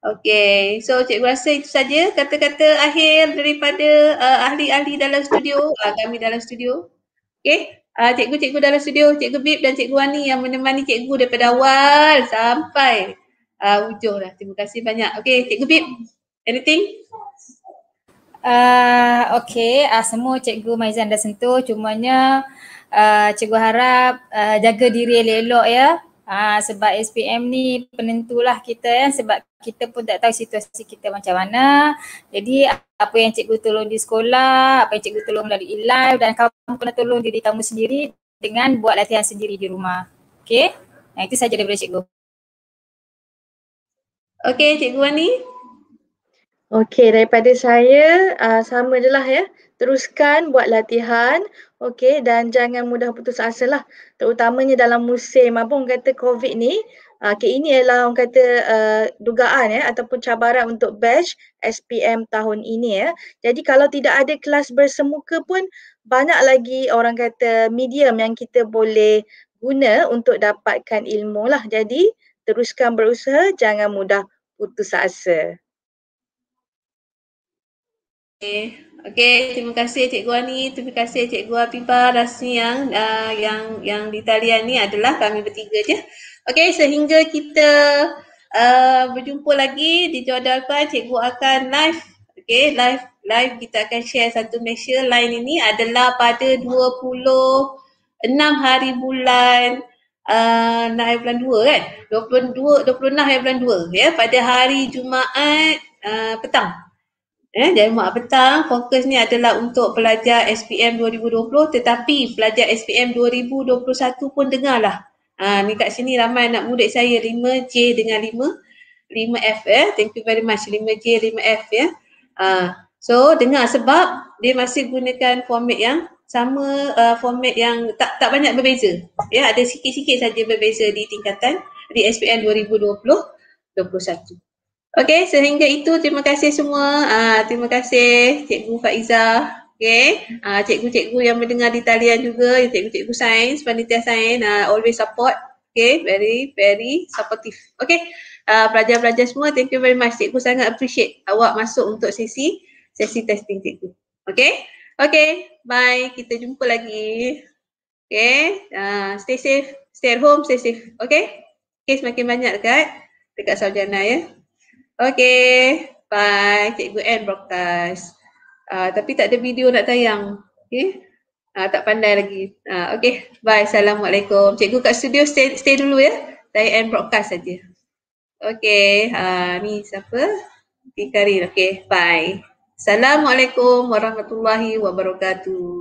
Okay, so cikgu rasa itu saja kata-kata akhir daripada uh, ahli-ahli dalam studio, uh, kami dalam studio. Okay, uh, cikgu-cikgu dalam studio, cikgu Bip dan cikgu Wani yang menemani cikgu daripada awal sampai uh, ujung lah. Terima kasih banyak. Okay, cikgu Bip, anything? Uh, ah, okay, uh, ah, semua Cikgu Maizan dah sentuh. Cumanya uh, Cikgu harap uh, jaga diri elok-elok ya. Uh, sebab SPM ni penentulah kita ya. Sebab kita pun tak tahu situasi kita macam mana. Jadi apa yang Cikgu tolong di sekolah, apa yang Cikgu tolong melalui live dan kamu kena tolong diri kamu sendiri dengan buat latihan sendiri di rumah. Okay, nah, itu saja daripada Cikgu. Okay, Cikgu Wani. Okey, daripada saya uh, sama je lah ya. Teruskan buat latihan. Okey, dan jangan mudah putus asa lah. Terutamanya dalam musim apa orang kata COVID ni. Ah, okey, ini ialah orang kata uh, dugaan ya ataupun cabaran untuk batch SPM tahun ini ya. Jadi kalau tidak ada kelas bersemuka pun banyak lagi orang kata medium yang kita boleh guna untuk dapatkan ilmu lah. Jadi teruskan berusaha, jangan mudah putus asa. Okey, terima kasih Cikgu Ani, terima kasih Cikgu Apipa Rasmi yang uh, yang yang di talian ni adalah kami bertiga je. Okey, sehingga kita uh, berjumpa lagi di Jodhpur, Cikgu akan live. Okey, live live kita akan share satu Malaysia lain ini adalah pada 26 hari bulan uh, hari bulan 2 kan? 22 26 hari bulan 2 ya, pada hari Jumaat uh, petang. Eh, dan mak petang fokus ni adalah untuk pelajar SPM 2020 tetapi pelajar SPM 2021 pun dengarlah. Ha, ni kat sini ramai anak murid saya 5J dengan 5 5F eh. Thank you very much 5J 5F ya. Yeah. Ha, so dengar sebab dia masih gunakan format yang sama uh, format yang tak tak banyak berbeza. Ya ada sikit-sikit saja berbeza di tingkatan di SPM 2020 2021. Okey, sehingga itu terima kasih semua. Uh, terima kasih Cikgu Faiza. Okey, uh, cikgu-cikgu yang mendengar di talian juga, cikgu-cikgu sains, panitia sains, uh, always support. Okey, very, very supportive. Okay, uh, pelajar-pelajar semua, thank you very much. Cikgu sangat appreciate awak masuk untuk sesi, sesi testing cikgu. Okey. Okey. bye. Kita jumpa lagi. Okay, uh, stay safe, stay at home, stay safe. Okey. case makin banyak dekat, dekat Sarjana ya. Okay, bye. Cikgu end broadcast. Uh, tapi tak ada video nak tayang. Okay, uh, ah, tak pandai lagi. Uh, ah, okay, bye. Assalamualaikum. Cikgu kat studio stay, stay dulu ya. Saya end broadcast saja. Okay, uh, ni siapa? Fikarin. Okay, bye. Assalamualaikum warahmatullahi wabarakatuh.